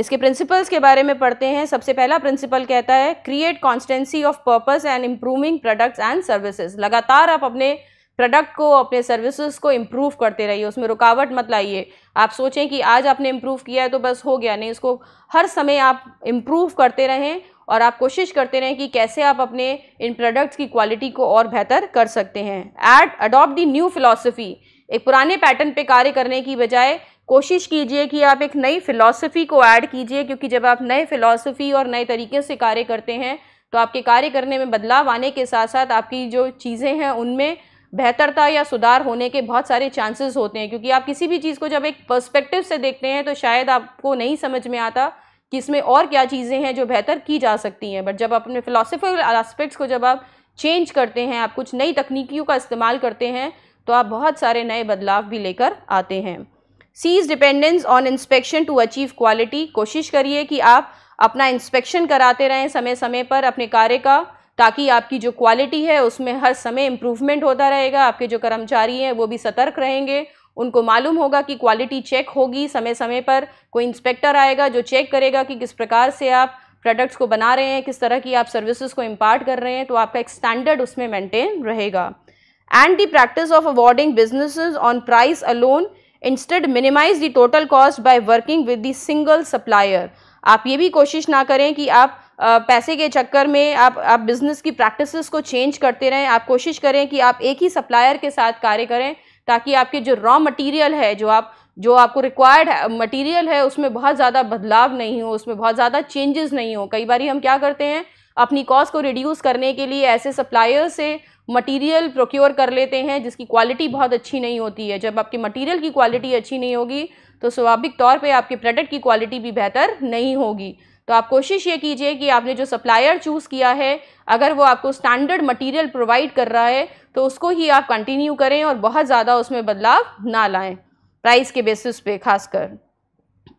इसके प्रिंसिपल्स के बारे में पढ़ते हैं सबसे पहला प्रिंसिपल कहता है create constancy of purpose and improving products and services लगातार आप अपने प्रोडक्ट को अपने सर्विसेज को इम्प्रूव करते रहिए उसमें रुकावट मत लाइए आप सोचें कि आज आपने इम्प्रूव किया है तो बस हो गया नहीं उसको हर समय आप इम्प्रूव करते रहें और आप कोशिश करते रहें कि कैसे आप अपने इन प्रोडक्ट्स की क्वालिटी को और बेहतर कर सकते हैं and adopt the new philosophy एक पुराने पैटर्न पे कार्य करने की बजाय कोशिश कीजिए कि आप एक नई फ़िलासफ़ी को ऐड कीजिए क्योंकि जब आप नए फ़िलासफ़ी और नए तरीके से कार्य करते हैं तो आपके कार्य करने में बदलाव आने के साथ साथ आपकी जो चीज़ें हैं उनमें बेहतरता या सुधार होने के बहुत सारे चांसेस होते हैं क्योंकि आप किसी भी चीज़ को जब एक पर्सपेक्टिव से देखते हैं तो शायद आपको नहीं समझ में आता कि इसमें और क्या चीज़ें हैं जो बेहतर की जा सकती हैं बट जब आप अपने फ़िलासफ़िकल आस्पेक्ट्स को जब आप चेंज करते हैं आप कुछ नई तकनीकियों का इस्तेमाल करते हैं तो आप बहुत सारे नए बदलाव भी लेकर आते हैं cease dependence on inspection to achieve quality कोशिश करिए कि आप अपना इंस्पेक्शन कराते रहें समय समय पर अपने कार्य का ताकि आपकी जो क्वालिटी है उसमें हर समय इम्प्रूवमेंट होता रहेगा आपके जो कर्मचारी हैं वो भी सतर्क रहेंगे उनको मालूम होगा कि क्वालिटी चेक होगी समय समय पर कोई इंस्पेक्टर आएगा जो चेक करेगा कि किस प्रकार से आप प्रोडक्ट्स को बना रहे हैं किस तरह की आप सर्विसेज को इम्पार्ट कर रहे हैं तो आपका एक स्टैंडर्ड उसमें मेंटेन रहेगा and the practice of awarding businesses on price alone instead minimise the total cost by working with the single supplier आप ये भी कोशिश ना करें कि आप पैसे के चक्कर में आप आप बिज़नेस की प्रैक्टिसेस को चेंज करते रहें आप कोशिश करें कि आप एक ही सप्लायर के साथ कार्य करें ताकि आपके जो रॉ मटेरियल है जो आप जो आपको रिक्वायर्ड मटेरियल है उसमें बहुत ज़्यादा बदलाव नहीं हो उसमें बहुत ज़्यादा चेंजेस नहीं हो कई बार हम क्या करते हैं अपनी कॉस्ट को रिड्यूस करने के लिए ऐसे सप्लायर से मटेरियल प्रोक्योर कर लेते हैं जिसकी क्वालिटी बहुत अच्छी नहीं होती है जब आपके मटेरियल की क्वालिटी अच्छी नहीं होगी तो स्वाभाविक तौर पे आपके प्रोडक्ट की क्वालिटी भी बेहतर नहीं होगी तो आप कोशिश ये कीजिए कि आपने जो सप्लायर चूज़ किया है अगर वो आपको स्टैंडर्ड मटेरियल प्रोवाइड कर रहा है तो उसको ही आप कंटिन्यू करें और बहुत ज़्यादा उसमें बदलाव ना लाएं प्राइस के बेसिस पे खासकर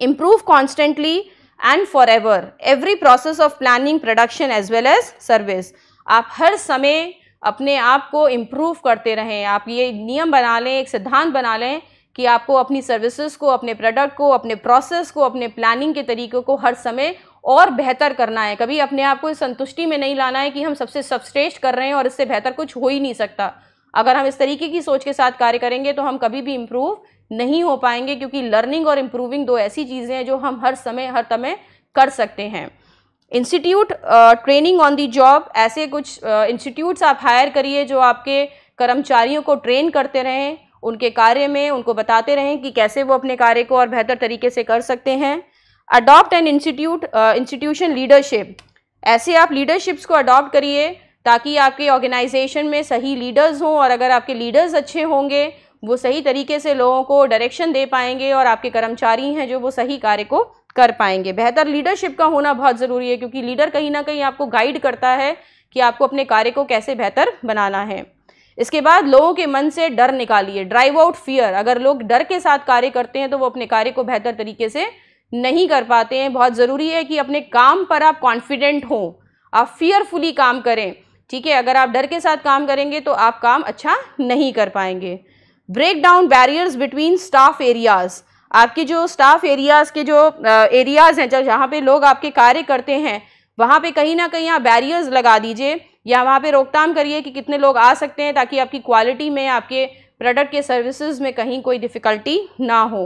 improve constantly and forever every process of planning production as well as service आप हर समय अपने आप को इम्प्रूव करते रहें आप ये नियम बना लें एक सिद्धांत बना लें कि आपको अपनी सर्विसेज को अपने प्रोडक्ट को अपने प्रोसेस को अपने प्लानिंग के तरीक़ों को हर समय और बेहतर करना है कभी अपने आप को इस संतुष्टि में नहीं लाना है कि हम सबसे सबश्रेष्ठ कर रहे हैं और इससे बेहतर कुछ हो ही नहीं सकता अगर हम इस तरीके की सोच के साथ कार्य करेंगे तो हम कभी भी इम्प्रूव नहीं हो पाएंगे क्योंकि लर्निंग और इम्प्रूविंग दो ऐसी चीज़ें हैं जो हम हर समय हर समय कर सकते हैं institute training on the job ऐसे कुछ इंस्टीट्यूट्स uh, आप हायर करिए जो आपके कर्मचारियों को ट्रेन करते रहें उनके कार्य में उनको बताते रहें कि कैसे वो अपने कार्य को और बेहतर तरीके से कर सकते हैं adopt and institute institution leadership ऐसे आप लीडरशिप्स को अडॉप्ट करिए ताकि आपके ऑर्गेनाइजेशन में सही लीडर्स हों और अगर आपके लीडर्स अच्छे होंगे वो सही तरीके से लोगों को डायरेक्शन दे पाएंगे और आपके कर्मचारी हैं जो वो सही कार्य को कर पाएंगे बेहतर लीडरशिप का होना बहुत ज़रूरी है क्योंकि लीडर कहीं ना कहीं आपको गाइड करता है कि आपको अपने कार्य को कैसे बेहतर बनाना है इसके बाद लोगों के मन से डर निकालिए ड्राइव आउट फियर अगर लोग डर के साथ कार्य करते हैं तो वो अपने कार्य को बेहतर तरीके से नहीं कर पाते हैं बहुत ज़रूरी है कि अपने काम पर आप कॉन्फिडेंट हों आप फियरफुली काम करें ठीक है अगर आप डर के साथ काम करेंगे तो आप काम अच्छा नहीं कर पाएंगे break down barriers between staff areas आपके जो स्टाफ एरियाज़ के जो एरियाज़ हैं जब जहाँ पे लोग आपके कार्य करते हैं वहाँ पे कहीं ना कहीं आप बैरियर्स लगा दीजिए या वहाँ पे रोकथाम करिए कि कितने लोग आ सकते हैं ताकि आपकी क्वालिटी में आपके प्रोडक्ट के सर्विसेज में कहीं कोई डिफ़िकल्टी ना हो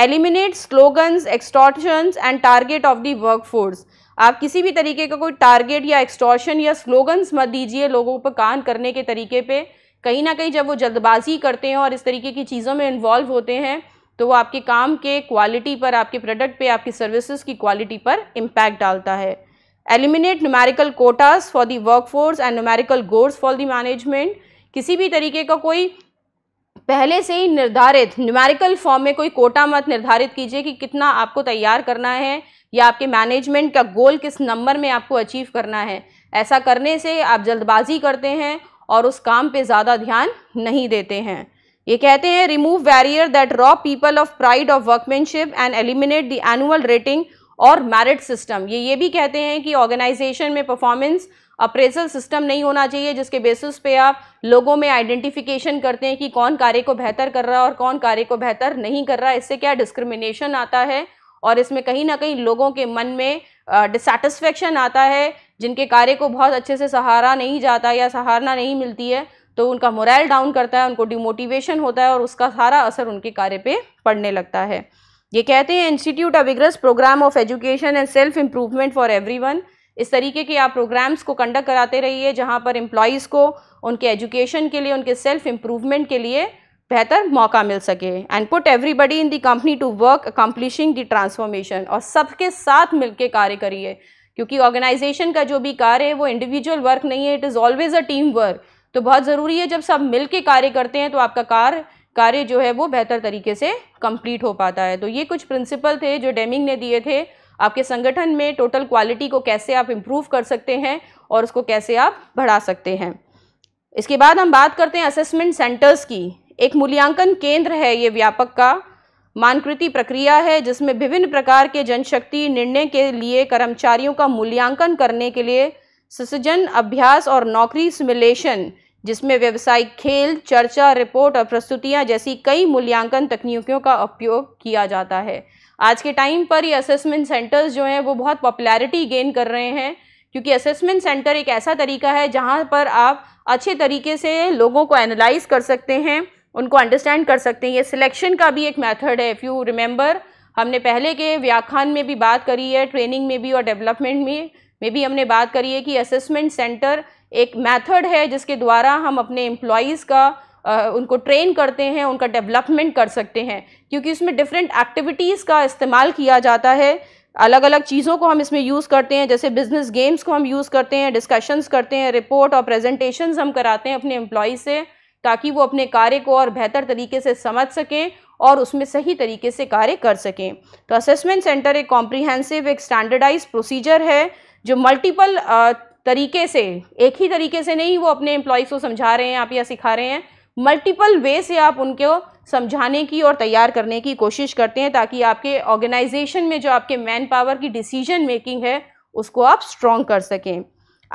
eliminate slogans exhortations and target of the workforce आप किसी भी तरीके का कोई टारगेट या एक्सटॉर्शन या स्लोगन्स मत दीजिए लोगों पर कान करने के तरीके पे कहीं ना कहीं जब वो जल्दबाजी करते हैं और इस तरीके की चीज़ों में इन्वॉल्व होते हैं तो वो आपके काम के क्वालिटी पर आपके प्रोडक्ट पे आपकी सर्विसेज की क्वालिटी पर इम्पैक्ट डालता है eliminate numerical quotas for the workforce and numerical goals for the management किसी भी तरीके का कोई पहले से ही निर्धारित न्यूमेरिकल फॉर्म में कोई कोटा मत निर्धारित कीजिए कि कितना आपको तैयार करना है या आपके मैनेजमेंट का गोल किस नंबर में आपको अचीव करना है ऐसा करने से आप जल्दबाजी करते हैं और उस काम पे ज़्यादा ध्यान नहीं देते हैं ये कहते हैं remove barrier that rob people of pride of workmanship and eliminate the annual rating or merit system ये ये भी कहते हैं कि ऑर्गेनाइजेशन में परफॉर्मेंस अप्रेजल सिस्टम नहीं होना चाहिए जिसके बेसिस पे आप लोगों में आइडेंटिफिकेशन करते हैं कि कौन कार्य को बेहतर कर रहा है और कौन कार्य को बेहतर नहीं कर रहा है इससे क्या डिस्क्रिमिनेशन आता है और इसमें कहीं ना कहीं लोगों के मन में डिसटिस्फेक्शन आता है जिनके कार्य को बहुत अच्छे से सहारा नहीं जाता या सहारना नहीं मिलती है तो उनका मोरल डाउन करता है उनको डिमोटिवेशन होता है और उसका सारा असर उनके कार्य पे पड़ने लगता है ये कहते हैं institute of vigorous program of education and self improvement for everyone इस तरीके के आप प्रोग्राम्स को कंडक्ट कराते रहिए जहाँ पर एम्प्लॉयज़ को उनके एजुकेशन के लिए उनके सेल्फ इम्प्रूवमेंट के लिए बेहतर मौका मिल सके and put everybody in the company to work accomplishing the transformation और सबके साथ मिलकर कार्य करिए क्योंकि ऑर्गेनाइजेशन का जो भी कार्य है वो इंडिविजुअल वर्क नहीं है it is always a team work तो बहुत ज़रूरी है जब सब मिल के कार्य करते हैं तो आपका कार्य कार्य जो है वो बेहतर तरीके से कंप्लीट हो पाता है तो ये कुछ प्रिंसिपल थे जो डेमिंग ने दिए थे आपके संगठन में टोटल क्वालिटी को कैसे आप इम्प्रूव कर सकते हैं और उसको कैसे आप बढ़ा सकते हैं इसके बाद हम बात करते हैं असेसमेंट सेंटर्स की एक मूल्यांकन केंद्र है ये व्यापक का मानकृति प्रक्रिया है जिसमें विभिन्न प्रकार के जनशक्ति निर्णय के लिए कर्मचारियों का मूल्यांकन करने के लिए सृजन अभ्यास और नौकरी सिमुलेशन जिसमें व्यवसायिक खेल चर्चा रिपोर्ट और प्रस्तुतियां जैसी कई मूल्यांकन तकनीकियों का उपयोग किया जाता है आज के टाइम पर ये असेसमेंट सेंटर्स जो हैं वो बहुत पॉपुलैरिटी गेन कर रहे हैं क्योंकि असेसमेंट सेंटर एक ऐसा तरीका है जहाँ पर आप अच्छे तरीके से लोगों को एनालाइज कर सकते हैं उनको अंडरस्टैंड कर सकते हैं ये सिलेक्शन का भी एक मेथड है इफ़ यू रिमेंबर हमने पहले के व्याख्यान में भी बात करी है ट्रेनिंग में भी और डेवलपमेंट में में भी हमने बात करी है कि असेसमेंट सेंटर एक मेथड है जिसके द्वारा हम अपने एम्प्लॉयज़ का आ, उनको ट्रेन करते हैं उनका डेवलपमेंट कर सकते हैं क्योंकि इसमें डिफरेंट एक्टिविटीज़ का इस्तेमाल किया जाता है अलग अलग चीज़ों को हम इसमें यूज़ करते हैं जैसे बिज़नेस गेम्स को हम यूज़ करते हैं डिस्कशंस करते हैं रिपोर्ट और प्रेजेंटेशंस हम कराते हैं अपने एम्प्लॉज से ताकि वो अपने कार्य को और बेहतर तरीके से समझ सकें और उसमें सही तरीके से कार्य कर सकें तो असेसमेंट सेंटर एक कॉम्प्रिहेंसिव एक स्टैंडर्डाइज प्रोसीजर है जो मल्टीपल तरीके से एक ही तरीके से नहीं वो अपने एम्प्लॉयज़ को समझा रहे हैं आप या सिखा रहे हैं मल्टीपल वे से आप उनको समझाने की और तैयार करने की कोशिश करते हैं ताकि आपके ऑर्गेनाइजेशन में जो आपके मैन पावर की डिसीजन मेकिंग है उसको आप स्ट्रॉन्ग कर सकें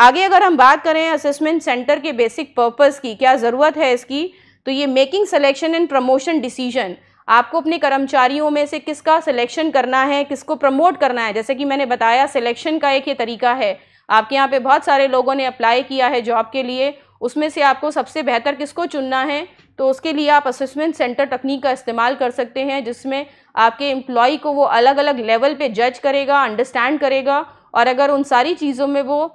आगे अगर हम बात करें असेसमेंट सेंटर के बेसिक पर्पस की क्या ज़रूरत है इसकी तो ये making selection and promotion decision आपको अपने कर्मचारियों में से किसका सिलेक्शन करना है किसको प्रमोट करना है जैसे कि मैंने बताया सिलेक्शन का एक ये तरीका है आपके यहाँ पे बहुत सारे लोगों ने अप्लाई किया है जॉब के लिए उसमें से आपको सबसे बेहतर किसको चुनना है तो उसके लिए आप असेसमेंट सेंटर तकनीक का इस्तेमाल कर सकते हैं जिसमें आपके एम्प्लॉय को वो अलग अलग लेवल पे जज करेगा अंडरस्टैंड करेगा और अगर उन सारी चीज़ों में वो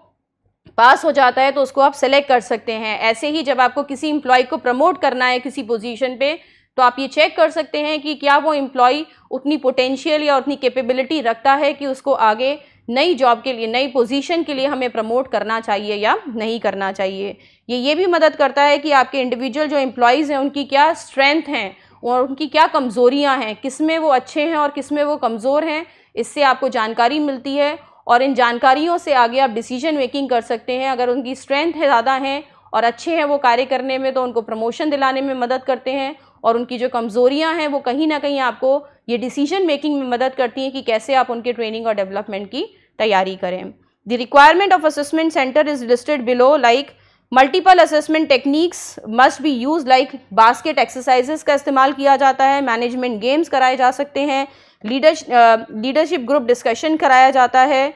पास हो जाता है तो उसको आप सेलेक्ट कर सकते हैं ऐसे ही जब आपको किसी एम्प्लॉय को प्रमोट करना है किसी पोजिशन पर तो आप ये चेक कर सकते हैं कि क्या वो एम्प्लॉय उतनी पोटेंशियल या उतनी कैपेबिलिटी रखता है कि उसको आगे नई जॉब के लिए नई पोजीशन के लिए हमें प्रमोट करना चाहिए या नहीं करना चाहिए ये ये भी मदद करता है कि आपके इंडिविजुअल जो एम्प्लॉयज़ हैं उनकी क्या स्ट्रेंथ हैं और उनकी क्या कमज़ोरियाँ हैं किस में वो अच्छे हैं और किस में वो कमज़ोर हैं इससे आपको जानकारी मिलती है और इन जानकारियों से आगे आप डिसीजन मेकिंग कर सकते हैं अगर उनकी स्ट्रेंथ है ज़्यादा हैं और अच्छे हैं वो कार्य करने में तो उनको प्रमोशन दिलाने में मदद करते हैं और उनकी जो कमज़ोरियाँ हैं वो कहीं ना कहीं आपको ये डिसीजन मेकिंग में मदद करती हैं कि कैसे आप उनके ट्रेनिंग और डेवलपमेंट की तैयारी करें the requirement of assessment centre is listed below like multiple assessment techniques must be use like basket exercises का इस्तेमाल किया जाता है मैनेजमेंट गेम्स कराए जा सकते हैं लीडरशिप ग्रुप डिस्कशन कराया जाता है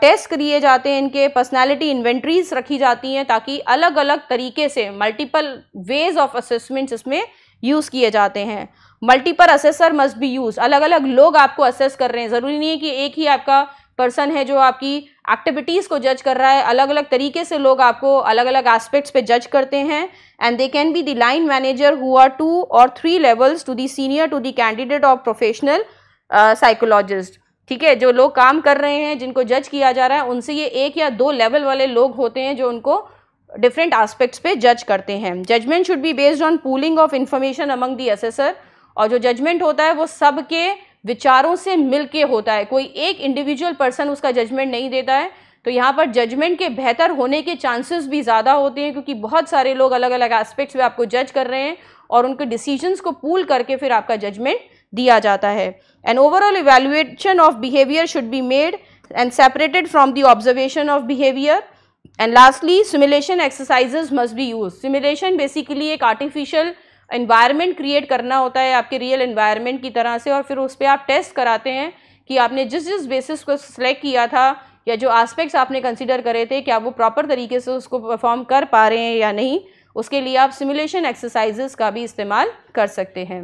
टेस्ट uh, किए जाते हैं इनके पर्सनालिटी इन्वेंट्रीज रखी जाती हैं ताकि अलग अलग तरीके से मल्टीपल वेज ऑफ असेसमेंट्स इसमें यूज़ किए जाते हैं multiple assessor must be use अलग अलग लोग आपको असेस कर रहे हैं ज़रूरी नहीं है कि एक ही आपका पर्सन है जो आपकी एक्टिविटीज़ को जज कर रहा है अलग अलग तरीके से लोग आपको अलग अलग एस्पेक्ट्स पे जज करते हैं and they can be the line manager who are two और three levels to the senior to the candidate of professional psychologist ठीक है जो लोग काम कर रहे हैं जिनको जज किया जा रहा है उनसे ये एक या दो लेवल वाले लोग होते हैं जो उनको डिफरेंट आस्पेक्ट्स पे जज करते हैं judgment should be based on pooling of information among the assessor और जो जजमेंट होता है वो सब के विचारों से मिलके होता है कोई एक इंडिविजुअल पर्सन उसका जजमेंट नहीं देता है तो यहाँ पर जजमेंट के बेहतर होने के चांसेस भी ज़्यादा होते हैं क्योंकि बहुत सारे लोग अलग अलग एस्पेक्ट्स में आपको जज कर रहे हैं और उनके डिसीजंस को पूल करके फिर आपका जजमेंट दिया जाता है and overall evaluation of behaviour should be made and separated from the observation of behaviour and lastly simulation exercises must be use simulation basically एक आर्टिफिशियल इन्वायरमेंट क्रिएट करना होता है आपके रियल इन्वायरमेंट की तरह से और फिर उस पर आप टेस्ट कराते हैं कि आपने जिस जिस बेसिस को सिलेक्ट किया था या जो एस्पेक्ट्स आपने कंसिडर करे थे क्या वो प्रॉपर तरीके से उसको परफॉर्म कर पा रहे हैं या नहीं उसके लिए आप सिमुलेशन एक्सरसाइजेस का भी इस्तेमाल कर सकते हैं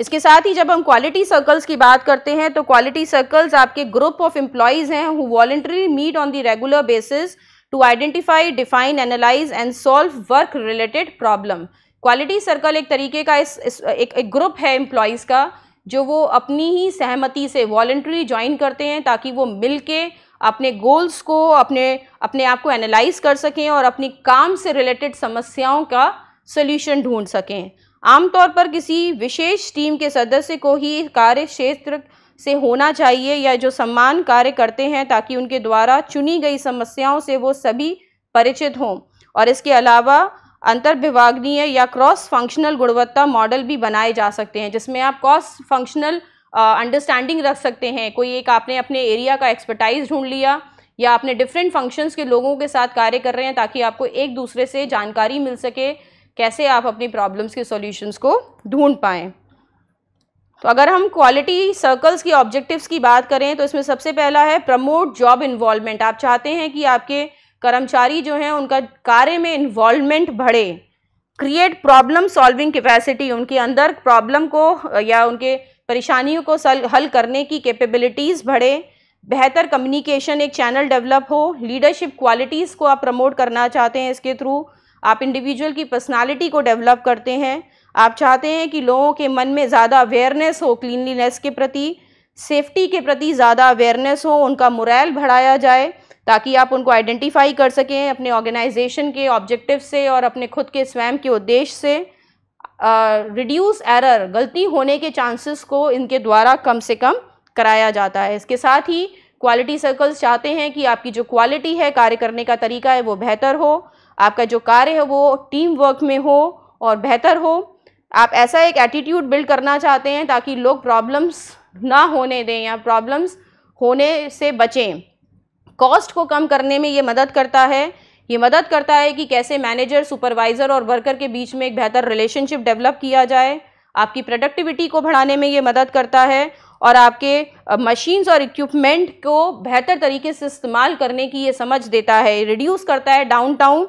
इसके साथ ही जब हम क्वालिटी सर्कल्स की बात करते हैं तो क्वालिटी सर्कल्स आपके ग्रुप ऑफ एम्प्लॉयज़ हैं who voluntarily meet on the regular basis to identify define analyse and solve work related problem quality circle एक तरीके का इस, इस एक, एक ग्रुप है एम्प्लॉयज़ का जो वो अपनी ही सहमति से वॉल्ट्री ज्वाइन करते हैं ताकि वो मिल के अपने गोल्स को अपने अपने आप को एनालाइज कर सकें और अपनी काम से रिलेटेड समस्याओं का सोल्यूशन ढूंढ सकें आमतौर पर किसी विशेष टीम के सदस्य को ही कार्य क्षेत्र से होना चाहिए या जो सम्मान कार्य करते हैं ताकि उनके द्वारा चुनी गई समस्याओं से वो सभी परिचित हों और इसके अलावा अंतर विभागनीय या क्रॉस फंक्शनल गुणवत्ता मॉडल भी बनाए जा सकते हैं जिसमें आप क्रॉस फंक्शनल अंडरस्टैंडिंग रख सकते हैं कोई एक आपने अपने एरिया का एक्सपर्टाइज ढूंढ लिया या आपने डिफरेंट फंक्शंस के लोगों के साथ कार्य कर रहे हैं ताकि आपको एक दूसरे से जानकारी मिल सके कैसे आप अपनी प्रॉब्लम्स के सॉल्यूशंस को ढूंढ पाएँ तो अगर हम क्वालिटी सर्कल्स की ऑब्जेक्टिव्स की बात करें तो इसमें सबसे पहला है प्रमोट जॉब इन्वॉल्वमेंट आप चाहते हैं कि आपके कर्मचारी जो हैं उनका कार्य में इन्वॉल्वमेंट बढ़े क्रिएट प्रॉब्लम सॉल्विंग कैपेसिटी उनके अंदर प्रॉब्लम को या उनके परेशानियों को सल हल करने की कैपेबिलिटीज़ बढ़े बेहतर कम्युनिकेशन एक चैनल डेवलप हो लीडरशिप क्वालिटीज़ को आप प्रमोट करना चाहते हैं इसके थ्रू आप इंडिविजुअल की पर्सनालिटी को डेवलप करते हैं आप चाहते हैं कि लोगों के मन में ज़्यादा अवेयरनेस हो क्लीनलीनेस के प्रति सेफ्टी के प्रति ज़्यादा अवेयरनेस हो उनका मुरैल बढ़ाया जाए ताकि आप उनको आइडेंटिफाई कर सकें अपने ऑर्गेनाइजेशन के ऑब्जेक्टिव से और अपने खुद के स्वयं के उद्देश्य से रिड्यूस uh, एरर गलती होने के चांसेस को इनके द्वारा कम से कम कराया जाता है इसके साथ ही क्वालिटी सर्कल्स चाहते हैं कि आपकी जो क्वालिटी है कार्य करने का तरीका है वो बेहतर हो आपका जो कार्य है वो टीम वर्क में हो और बेहतर हो आप ऐसा एक एटीट्यूड बिल्ड करना चाहते हैं ताकि लोग प्रॉब्लम्स ना होने दें या प्रॉब्लम्स होने से बचें कॉस्ट को कम करने में ये मदद करता है ये मदद करता है कि कैसे मैनेजर सुपरवाइज़र और वर्कर के बीच में एक बेहतर रिलेशनशिप डेवलप किया जाए आपकी प्रोडक्टिविटी को बढ़ाने में ये मदद करता है और आपके मशीन्स और इक्विपमेंट को बेहतर तरीके से इस्तेमाल करने की ये समझ देता है रिड्यूस करता है down town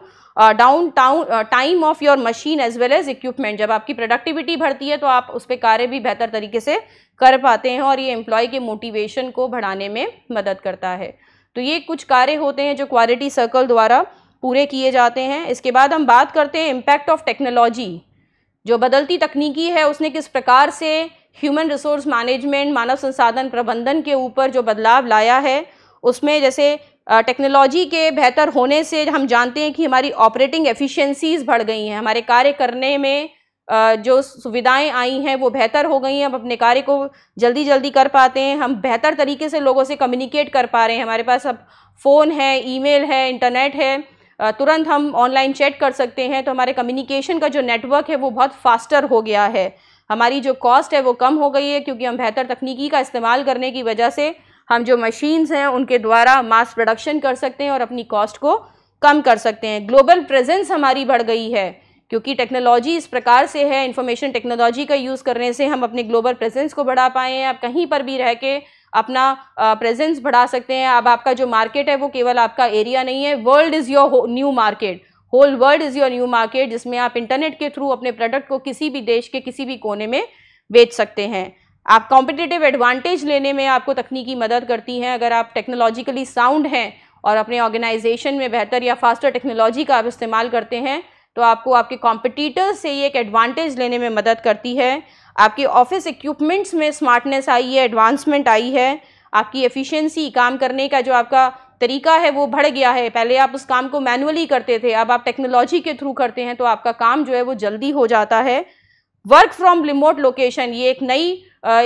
down town time of your machine as well as equipment जब आपकी प्रोडक्टिविटी बढ़ती है तो आप उस पर कार्य भी बेहतर तरीके से कर पाते हैं और ये एम्प्लॉय के मोटिवेशन को बढ़ाने में मदद करता है तो ये कुछ कार्य होते हैं जो क्वालिटी सर्कल द्वारा पूरे किए जाते हैं इसके बाद हम बात करते हैं इम्पैक्ट ऑफ टेक्नोलॉजी जो बदलती तकनीकी है उसने किस प्रकार से ह्यूमन रिसोर्स मैनेजमेंट मानव संसाधन प्रबंधन के ऊपर जो बदलाव लाया है उसमें जैसे टेक्नोलॉजी के बेहतर होने से हम जानते हैं कि हमारी ऑपरेटिंग एफिशिएंसीज बढ़ गई हैं हमारे कार्य करने में जो सुविधाएं आई हैं वो बेहतर हो गई हैं अब अपने कार्य को जल्दी जल्दी कर पाते हैं हम बेहतर तरीके से लोगों से कम्युनिकेट कर पा रहे हैं हमारे पास अब फ़ोन है ईमेल है इंटरनेट है तुरंत हम ऑनलाइन चैट कर सकते हैं तो हमारे कम्युनिकेशन का जो नेटवर्क है वो बहुत फास्टर हो गया है हमारी जो कॉस्ट है वो कम हो गई है क्योंकि हम बेहतर तकनीकी का इस्तेमाल करने की वजह से हम जो मशीन्स हैं उनके द्वारा मास प्रोडक्शन कर सकते हैं और अपनी कॉस्ट को कम कर सकते हैं ग्लोबल प्रेजेंस हमारी बढ़ गई है क्योंकि टेक्नोलॉजी इस प्रकार से है इन्फॉर्मेशन टेक्नोलॉजी का यूज़ करने से हम अपने ग्लोबल प्रेजेंस को बढ़ा पाए हैं आप कहीं पर भी रह के अपना प्रेजेंस बढ़ा सकते हैं अब आपका जो मार्केट है वो केवल आपका एरिया नहीं है world is your new market whole world is your new market जिसमें आप इंटरनेट के थ्रू अपने प्रोडक्ट को किसी भी देश के किसी भी कोने में बेच सकते हैं आप कॉम्पिटिटिव एडवांटेज लेने में आपको तकनीकी मदद करती हैं अगर आप टेक्नोलॉजिकली साउंड हैं और अपने ऑर्गेनाइजेशन में बेहतर या फास्टर टेक्नोलॉजी का आप इस्तेमाल करते हैं तो आपको आपके कॉम्पिटिटर्स से ये एक एडवांटेज लेने में मदद करती है आपके ऑफिस इक्विपमेंट्स में स्मार्टनेस आई है एडवांसमेंट आई है आपकी एफिशिएंसी काम करने का जो आपका तरीका है वो बढ़ गया है पहले आप उस काम को मैनुअली करते थे अब आप टेक्नोलॉजी के थ्रू करते हैं तो आपका काम जो है वो जल्दी हो जाता है वर्क फ्रॉम रिमोट लोकेशन ये एक नई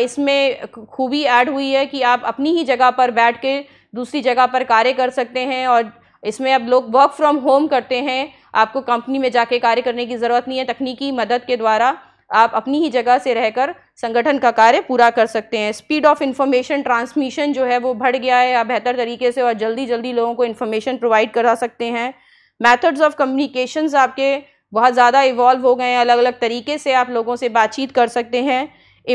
इसमें खूबी ऐड हुई है कि आप अपनी ही जगह पर बैठ के दूसरी जगह पर कार्य कर सकते हैं और इसमें अब लोग वर्क फ्रॉम होम करते हैं आपको कंपनी में जाके कार्य करने की ज़रूरत नहीं है तकनीकी मदद के द्वारा आप अपनी ही जगह से रहकर संगठन का कार्य पूरा कर सकते हैं स्पीड ऑफ इन्फॉर्मेशन ट्रांसमिशन जो है वो बढ़ गया है आप बेहतर तरीके से और जल्दी जल्दी लोगों को इन्फॉर्मेशन प्रोवाइड करा सकते हैं मैथड्स ऑफ कम्युनिकेशन आपके बहुत ज़्यादा इवॉल्व हो गए हैं अलग अलग तरीके से आप लोगों से बातचीत कर सकते हैं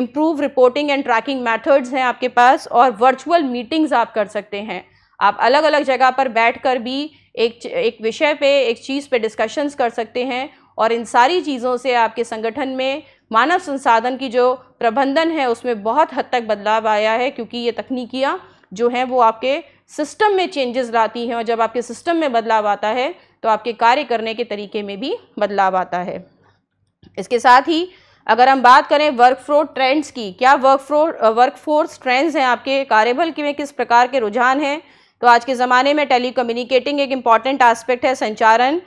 improve reporting and tracking methods हैं आपके पास और वर्चुअल मीटिंग्स आप कर सकते हैं आप अलग अलग जगह पर बैठ कर भी एक एक विषय पे एक चीज़ पे डिस्कशंस कर सकते हैं और इन सारी चीज़ों से आपके संगठन में मानव संसाधन की जो प्रबंधन है उसमें बहुत हद तक बदलाव आया है क्योंकि ये तकनीकियाँ जो हैं वो आपके सिस्टम में चेंजेस लाती हैं और जब आपके सिस्टम में बदलाव आता है तो आपके कार्य करने के तरीके में भी बदलाव आता है इसके साथ ही अगर हम बात करें वर्क फ्लो ट्रेंड्स की क्या work flow work force trends हैं आपके कार्यबल के में किस प्रकार के रुझान हैं तो आज के ज़माने में टेलीकम्युनिकेटिंग एक इम्पॉर्टेंट आस्पेक्ट है संचारण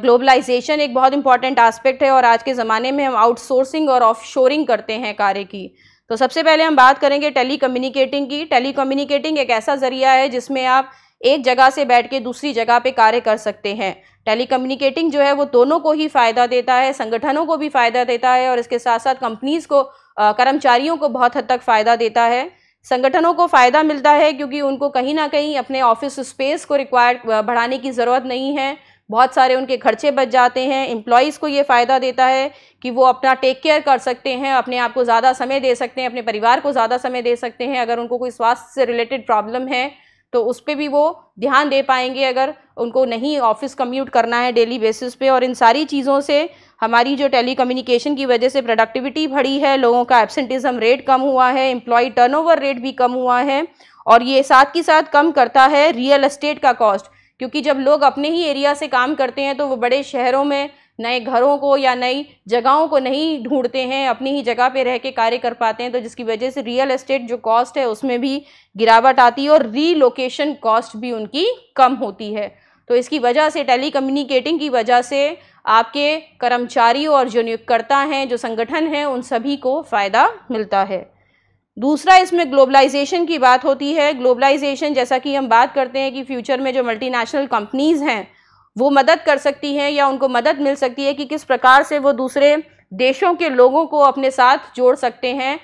ग्लोबलाइजेशन एक बहुत इंपॉर्टेंट आस्पेक्ट है और आज के ज़माने में हम आउटसोर्सिंग और शोरिंग करते हैं कार्य की तो सबसे पहले हम बात करेंगे टेली कम्युनिकेटिंग की टेली कम्युनिकेटिंग एक ऐसा ज़रिया है जिसमें आप एक जगह से बैठ के दूसरी जगह पे कार्य कर सकते हैं टेली कम्युनिकेटिंग जो है वो दोनों को ही फ़ायदा देता है संगठनों को भी फ़ायदा देता है और इसके साथ साथ कंपनीज़ को कर्मचारियों को बहुत हद तक फ़ायदा देता है संगठनों को फ़ायदा मिलता है क्योंकि उनको कहीं ना कहीं अपने ऑफिस स्पेस को रिक्वायर बढ़ाने की ज़रूरत नहीं है बहुत सारे उनके खर्चे बच जाते हैं एम्प्लॉयज़ को ये फ़ायदा देता है कि वो अपना टेक केयर कर सकते हैं अपने आप को ज़्यादा समय दे सकते हैं अपने परिवार को ज़्यादा समय दे सकते हैं अगर उनको कोई स्वास्थ्य से रिलेटेड प्रॉब्लम है तो उस पर भी वो ध्यान दे पाएंगे अगर उनको नहीं ऑफिस कम्यूट करना है डेली बेसिस पे और इन सारी चीज़ों से हमारी जो टेलीकम्युनिकेशन की वजह से प्रोडक्टिविटी बढ़ी है लोगों का एबसेंटिज़म रेट कम हुआ है एम्प्लॉय टर्नओवर रेट भी कम हुआ है और ये साथ ही साथ कम करता है रियल एस्टेट का कॉस्ट क्योंकि जब लोग अपने ही एरिया से काम करते हैं तो वो बड़े शहरों में नए घरों को या नई जगहों को नहीं ढूंढते हैं अपनी ही जगह पे रह के कार्य कर पाते हैं तो जिसकी वजह से रियल एस्टेट जो कॉस्ट है उसमें भी गिरावट आती है और रीलोकेशन कॉस्ट भी उनकी कम होती है तो इसकी वजह से टेली कम्युनिकेटिंग की वजह से आपके कर्मचारी और जो नियुक्तकर्ता हैं जो संगठन हैं उन सभी को फ़ायदा मिलता है दूसरा इसमें ग्लोबलाइजेशन की बात होती है ग्लोबलाइजेशन जैसा कि हम बात करते हैं कि फ्यूचर में जो मल्टीनेशनल कंपनीज़ हैं वो मदद कर सकती हैं या उनको मदद मिल सकती है कि किस प्रकार से वो दूसरे देशों के लोगों को अपने साथ जोड़ सकते हैं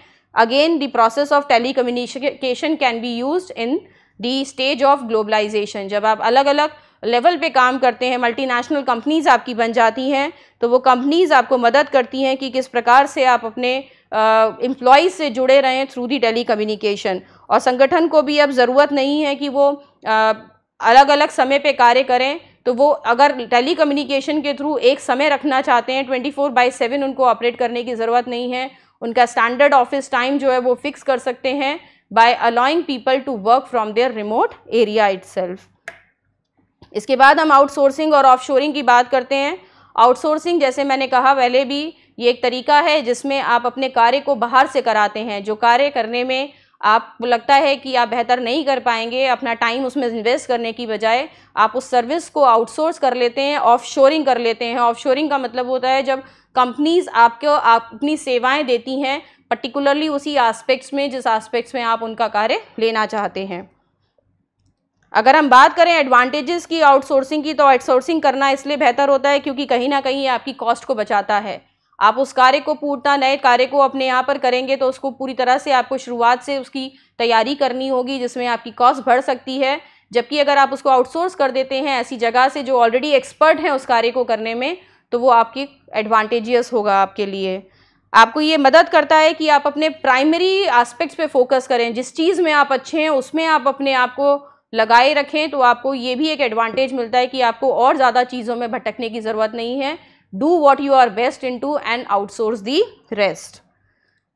again the process of telecommunication can be use in the stage of globalisation जब आप अलग अलग लेवल पे काम करते हैं मल्टीनेशनल कंपनीज़ आपकी बन जाती हैं तो वो कंपनीज़ आपको मदद करती हैं कि किस प्रकार से आप अपने एम्प्लॉयज़ से जुड़े रहें थ्रू दी टेली कम्युनिकेशन और संगठन को भी अब ज़रूरत नहीं है कि वो uh, अलग अलग समय पे कार्य करें तो वो अगर टेली कम्युनिकेशन के थ्रू एक समय रखना चाहते हैं ट्वेंटी फोर बाई सेवन उनको ऑपरेट करने की ज़रूरत नहीं है उनका स्टैंडर्ड ऑफिस टाइम जो है वो फिक्स कर सकते हैं by allowing people to work from their remote area it इसके बाद हम आउटसोर्सिंग और ऑफ की बात करते हैं आउटसोर्सिंग जैसे मैंने कहा पहले भी ये एक तरीका है जिसमें आप अपने कार्य को बाहर से कराते हैं जो कार्य करने में आप लगता है कि आप बेहतर नहीं कर पाएंगे अपना टाइम उसमें इन्वेस्ट करने की बजाय आप उस सर्विस को आउटसोर्स कर लेते हैं ऑफ शोरिंग कर लेते हैं ऑफ शोरिंग का मतलब होता है जब कंपनीज आपको आप अपनी सेवाएं देती हैं पर्टिकुलरली उसी आस्पेक्ट्स में जिस आस्पेक्ट्स में आप उनका कार्य लेना चाहते हैं अगर हम बात करें एडवांटेजेस की आउटसोर्सिंग की तो आउटसोर्सिंग करना इसलिए बेहतर होता है क्योंकि कहीं ना कहीं आपकी कॉस्ट को बचाता है आप उस कार्य को पूर्णता नए कार्य को अपने यहाँ पर करेंगे तो उसको पूरी तरह से आपको शुरुआत से उसकी तैयारी करनी होगी जिसमें आपकी कॉस्ट बढ़ सकती है जबकि अगर आप उसको आउटसोर्स कर देते हैं ऐसी जगह से जो ऑलरेडी एक्सपर्ट हैं उस कार्य को करने में तो वो आपकी एडवांटेजियस होगा आपके लिए आपको ये मदद करता है कि आप अपने प्राइमरी आस्पेक्ट्स पे फोकस करें जिस चीज़ में आप अच्छे हैं उसमें आप अपने आप को लगाए रखें तो आपको ये भी एक एडवांटेज मिलता है कि आपको और ज़्यादा चीज़ों में भटकने की ज़रूरत नहीं है do what you are best in to and outsource the rest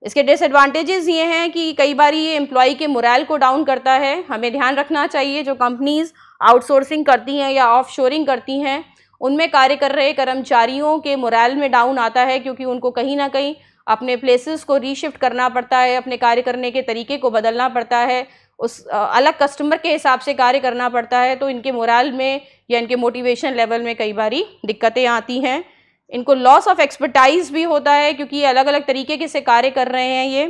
इसके डिसएडवांटेजेस ये हैं कि कई बार ये एम्प्लॉय के मुराल को डाउन करता है हमें ध्यान रखना चाहिए जो कंपनीज़ आउटसोर्सिंग करती हैं या ऑफशोरिंग करती हैं उनमें कार्य कर रहे कर्मचारियों के मुरैल में डाउन आता है क्योंकि उनको कहीं ना कहीं अपने प्लेसेस को रीशिफ्ट करना पड़ता है अपने कार्य करने के तरीके को बदलना पड़ता है उस अलग कस्टमर के हिसाब से कार्य करना पड़ता है तो इनके मोराल में या इनके मोटिवेशन लेवल में कई बारी दिक्कतें आती हैं इनको लॉस ऑफ एक्सपर्टाइज भी होता है क्योंकि ये अलग अलग तरीके के से कार्य कर रहे हैं ये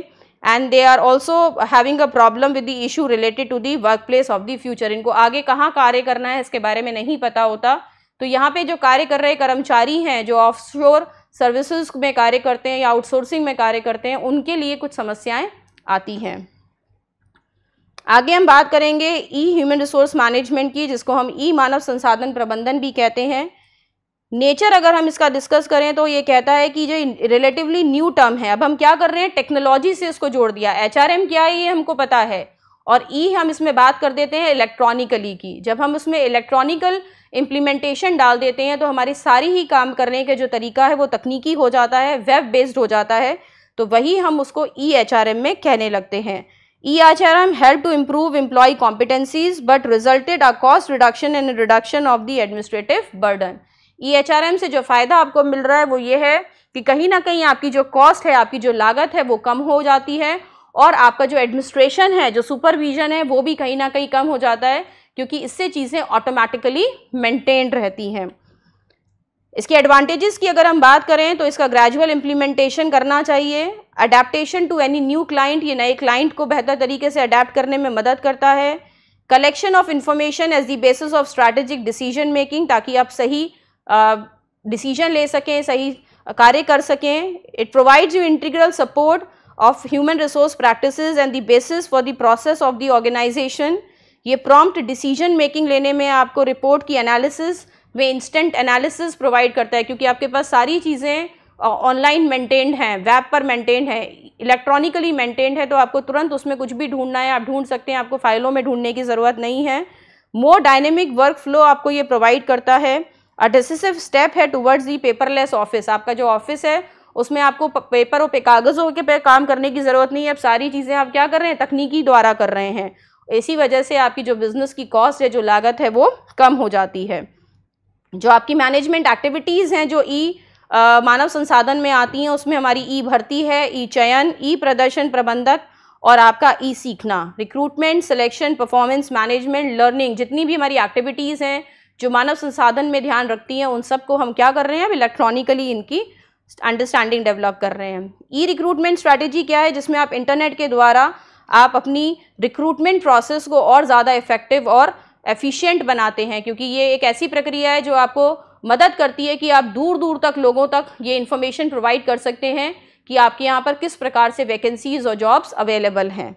and they are also having a problem with the issue related to the workplace of the future इनको आगे कहाँ कार्य करना है इसके बारे में नहीं पता होता तो यहाँ पे जो कार्य कर रहे कर्मचारी हैं जो ऑफ शोर सर्विसेज में कार्य करते हैं या आउटसोर्सिंग में कार्य करते हैं उनके लिए कुछ समस्याएँ आती हैं आगे हम बात करेंगे ई ह्यूमन रिसोर्स मैनेजमेंट की जिसको हम ई मानव संसाधन प्रबंधन भी कहते हैं नेचर अगर हम इसका डिस्कस करें तो ये कहता है कि जो रिलेटिवली न्यू टर्म है अब हम क्या कर रहे हैं टेक्नोलॉजी से इसको जोड़ दिया एच क्या है ये हमको पता है और ई e हम इसमें बात कर देते हैं इलेक्ट्रॉनिकली की जब हम उसमें इलेक्ट्रॉनिकल इम्प्लीमेंटेशन डाल देते हैं तो हमारी सारी ही काम करने के जो तरीका है वो तकनीकी हो जाता है वेब बेस्ड हो जाता है तो वही हम उसको ई एच आर एम में कहने लगते हैं E H R M help to improve employ competencies but resulted a cost reduction and reduction of the administrative burden EHRM e से जो फ़ायदा आपको मिल रहा है वो ये है कि कहीं ना कहीं आपकी जो कॉस्ट है आपकी जो लागत है वो कम हो जाती है और आपका जो एडमिनिस्ट्रेशन है जो सुपरविज़न है वो भी कहीं ना कहीं कम हो जाता है क्योंकि इससे चीज़ें ऑटोमेटिकली मेंटेन्ड रहती हैं इसके एडवांटेजेस की अगर हम बात करें तो इसका ग्रेजुअल इम्प्लीमेंटेशन करना चाहिए adapting to any new client ये नए क्लाइंट को बेहतर तरीके से अडेप्ट करने में मदद करता है collection of information as the basis of strategic decision making ताकि आप सही डिसीजन ले सकें सही कार्य कर सकें it provides you integral support of human resource practice and the basis for the process of the organisation ये प्रॉम्प्ट डिसीजन मेकिंग लेने में आपको रिपोर्ट की एनालिसिस वे इंस्टेंट एनालिसिस प्रोवाइड करता है क्योंकि आपके पास सारी चीज़ें ऑनलाइन मेंटेन्ड हैं वेब पर मेंटेन्ड है इलेक्ट्रॉनिकली मेंटेन्ड है तो आपको तुरंत उसमें कुछ भी ढूंढना है आप ढूंढ सकते हैं आपको फाइलों में ढूंढने की ज़रूरत नहीं है मोर डायनेमिक वर्क फ्लो आपको ये प्रोवाइड करता है अ डिसिसिव स्टेप है टूवर्ड्स दी पेपरलेस ऑफिस आपका जो ऑफिस है उसमें आपको पेपर और पे कागज़ों के पे काम करने की ज़रूरत नहीं है अब सारी चीज़ें आप क्या कर रहे हैं तकनीकी द्वारा कर रहे हैं इसी वजह से आपकी जो बिज़नेस की कॉस्ट है जो लागत है वो कम हो जाती है जो आपकी मैनेजमेंट एक्टिविटीज़ हैं जो ई मानव संसाधन में आती हैं उसमें हमारी ई भर्ती है ई चयन ई प्रदर्शन प्रबंधक और आपका ई सीखना recruitment selection performance management learning जितनी भी हमारी एक्टिविटीज़ हैं जो मानव संसाधन में ध्यान रखती हैं उन सबको हम क्या कर रहे हैं इलेक्ट्रॉनिकली इनकी अंडरस्टैंडिंग डेवलप कर रहे हैं ई रिक्रूटमेंट स्ट्रैटेजी क्या है जिसमें आप इंटरनेट के द्वारा आप अपनी रिक्रूटमेंट प्रोसेस को और ज़्यादा इफ़ेक्टिव और एफिशिएंट बनाते हैं क्योंकि ये एक ऐसी प्रक्रिया है जो आपको मदद करती है कि आप दूर दूर तक लोगों तक ये इन्फॉर्मेशन प्रोवाइड कर सकते हैं कि आपके यहाँ पर किस प्रकार से वैकेंसीज़ और जॉब्स अवेलेबल हैं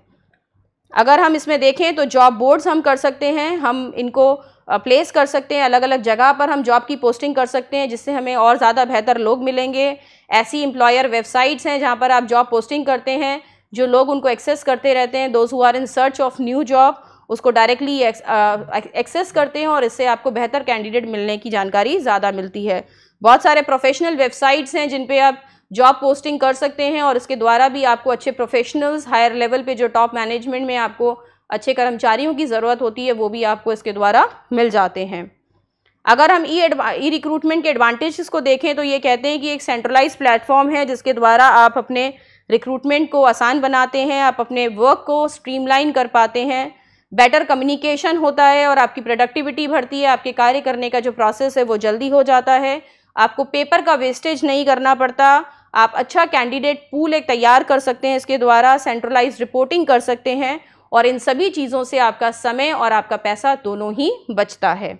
अगर हम इसमें देखें तो जॉब बोर्ड्स हम कर सकते हैं हम इनको प्लेस कर सकते हैं अलग अलग जगह पर हम जॉब की पोस्टिंग कर सकते हैं जिससे हमें और ज़्यादा बेहतर लोग मिलेंगे ऐसी एम्प्लॉयर वेबसाइट्स हैं जहाँ पर आप जॉब पोस्टिंग करते हैं जो लोग उनको एक्सेस करते रहते हैं those who are in search of new job उसको डायरेक्टली एक्सेस करते हैं और इससे आपको बेहतर कैंडिडेट मिलने की जानकारी ज़्यादा मिलती है बहुत सारे प्रोफेशनल वेबसाइट्स हैं जिन पे आप जॉब पोस्टिंग कर सकते हैं और इसके द्वारा भी आपको अच्छे प्रोफेशनल्स हायर लेवल पे जो टॉप मैनेजमेंट में आपको अच्छे कर्मचारियों की ज़रूरत होती है वो भी आपको इसके द्वारा मिल जाते हैं अगर हम ई ई रिक्रूटमेंट के एडवांटेजेस को देखें तो ये कहते हैं कि एक सेंट्रलाइज प्लेटफॉर्म है जिसके द्वारा आप अपने रिक्रूटमेंट को आसान बनाते हैं आप अपने वर्क को स्ट्रीमलाइन कर पाते हैं बेटर कम्युनिकेशन होता है और आपकी प्रोडक्टिविटी बढ़ती है आपके कार्य करने का जो प्रोसेस है वो जल्दी हो जाता है आपको पेपर का वेस्टेज नहीं करना पड़ता आप अच्छा कैंडिडेट पूल एक तैयार कर सकते हैं इसके द्वारा सेंट्रलाइज रिपोर्टिंग कर सकते हैं और इन सभी चीज़ों से आपका समय और आपका पैसा दोनों ही बचता है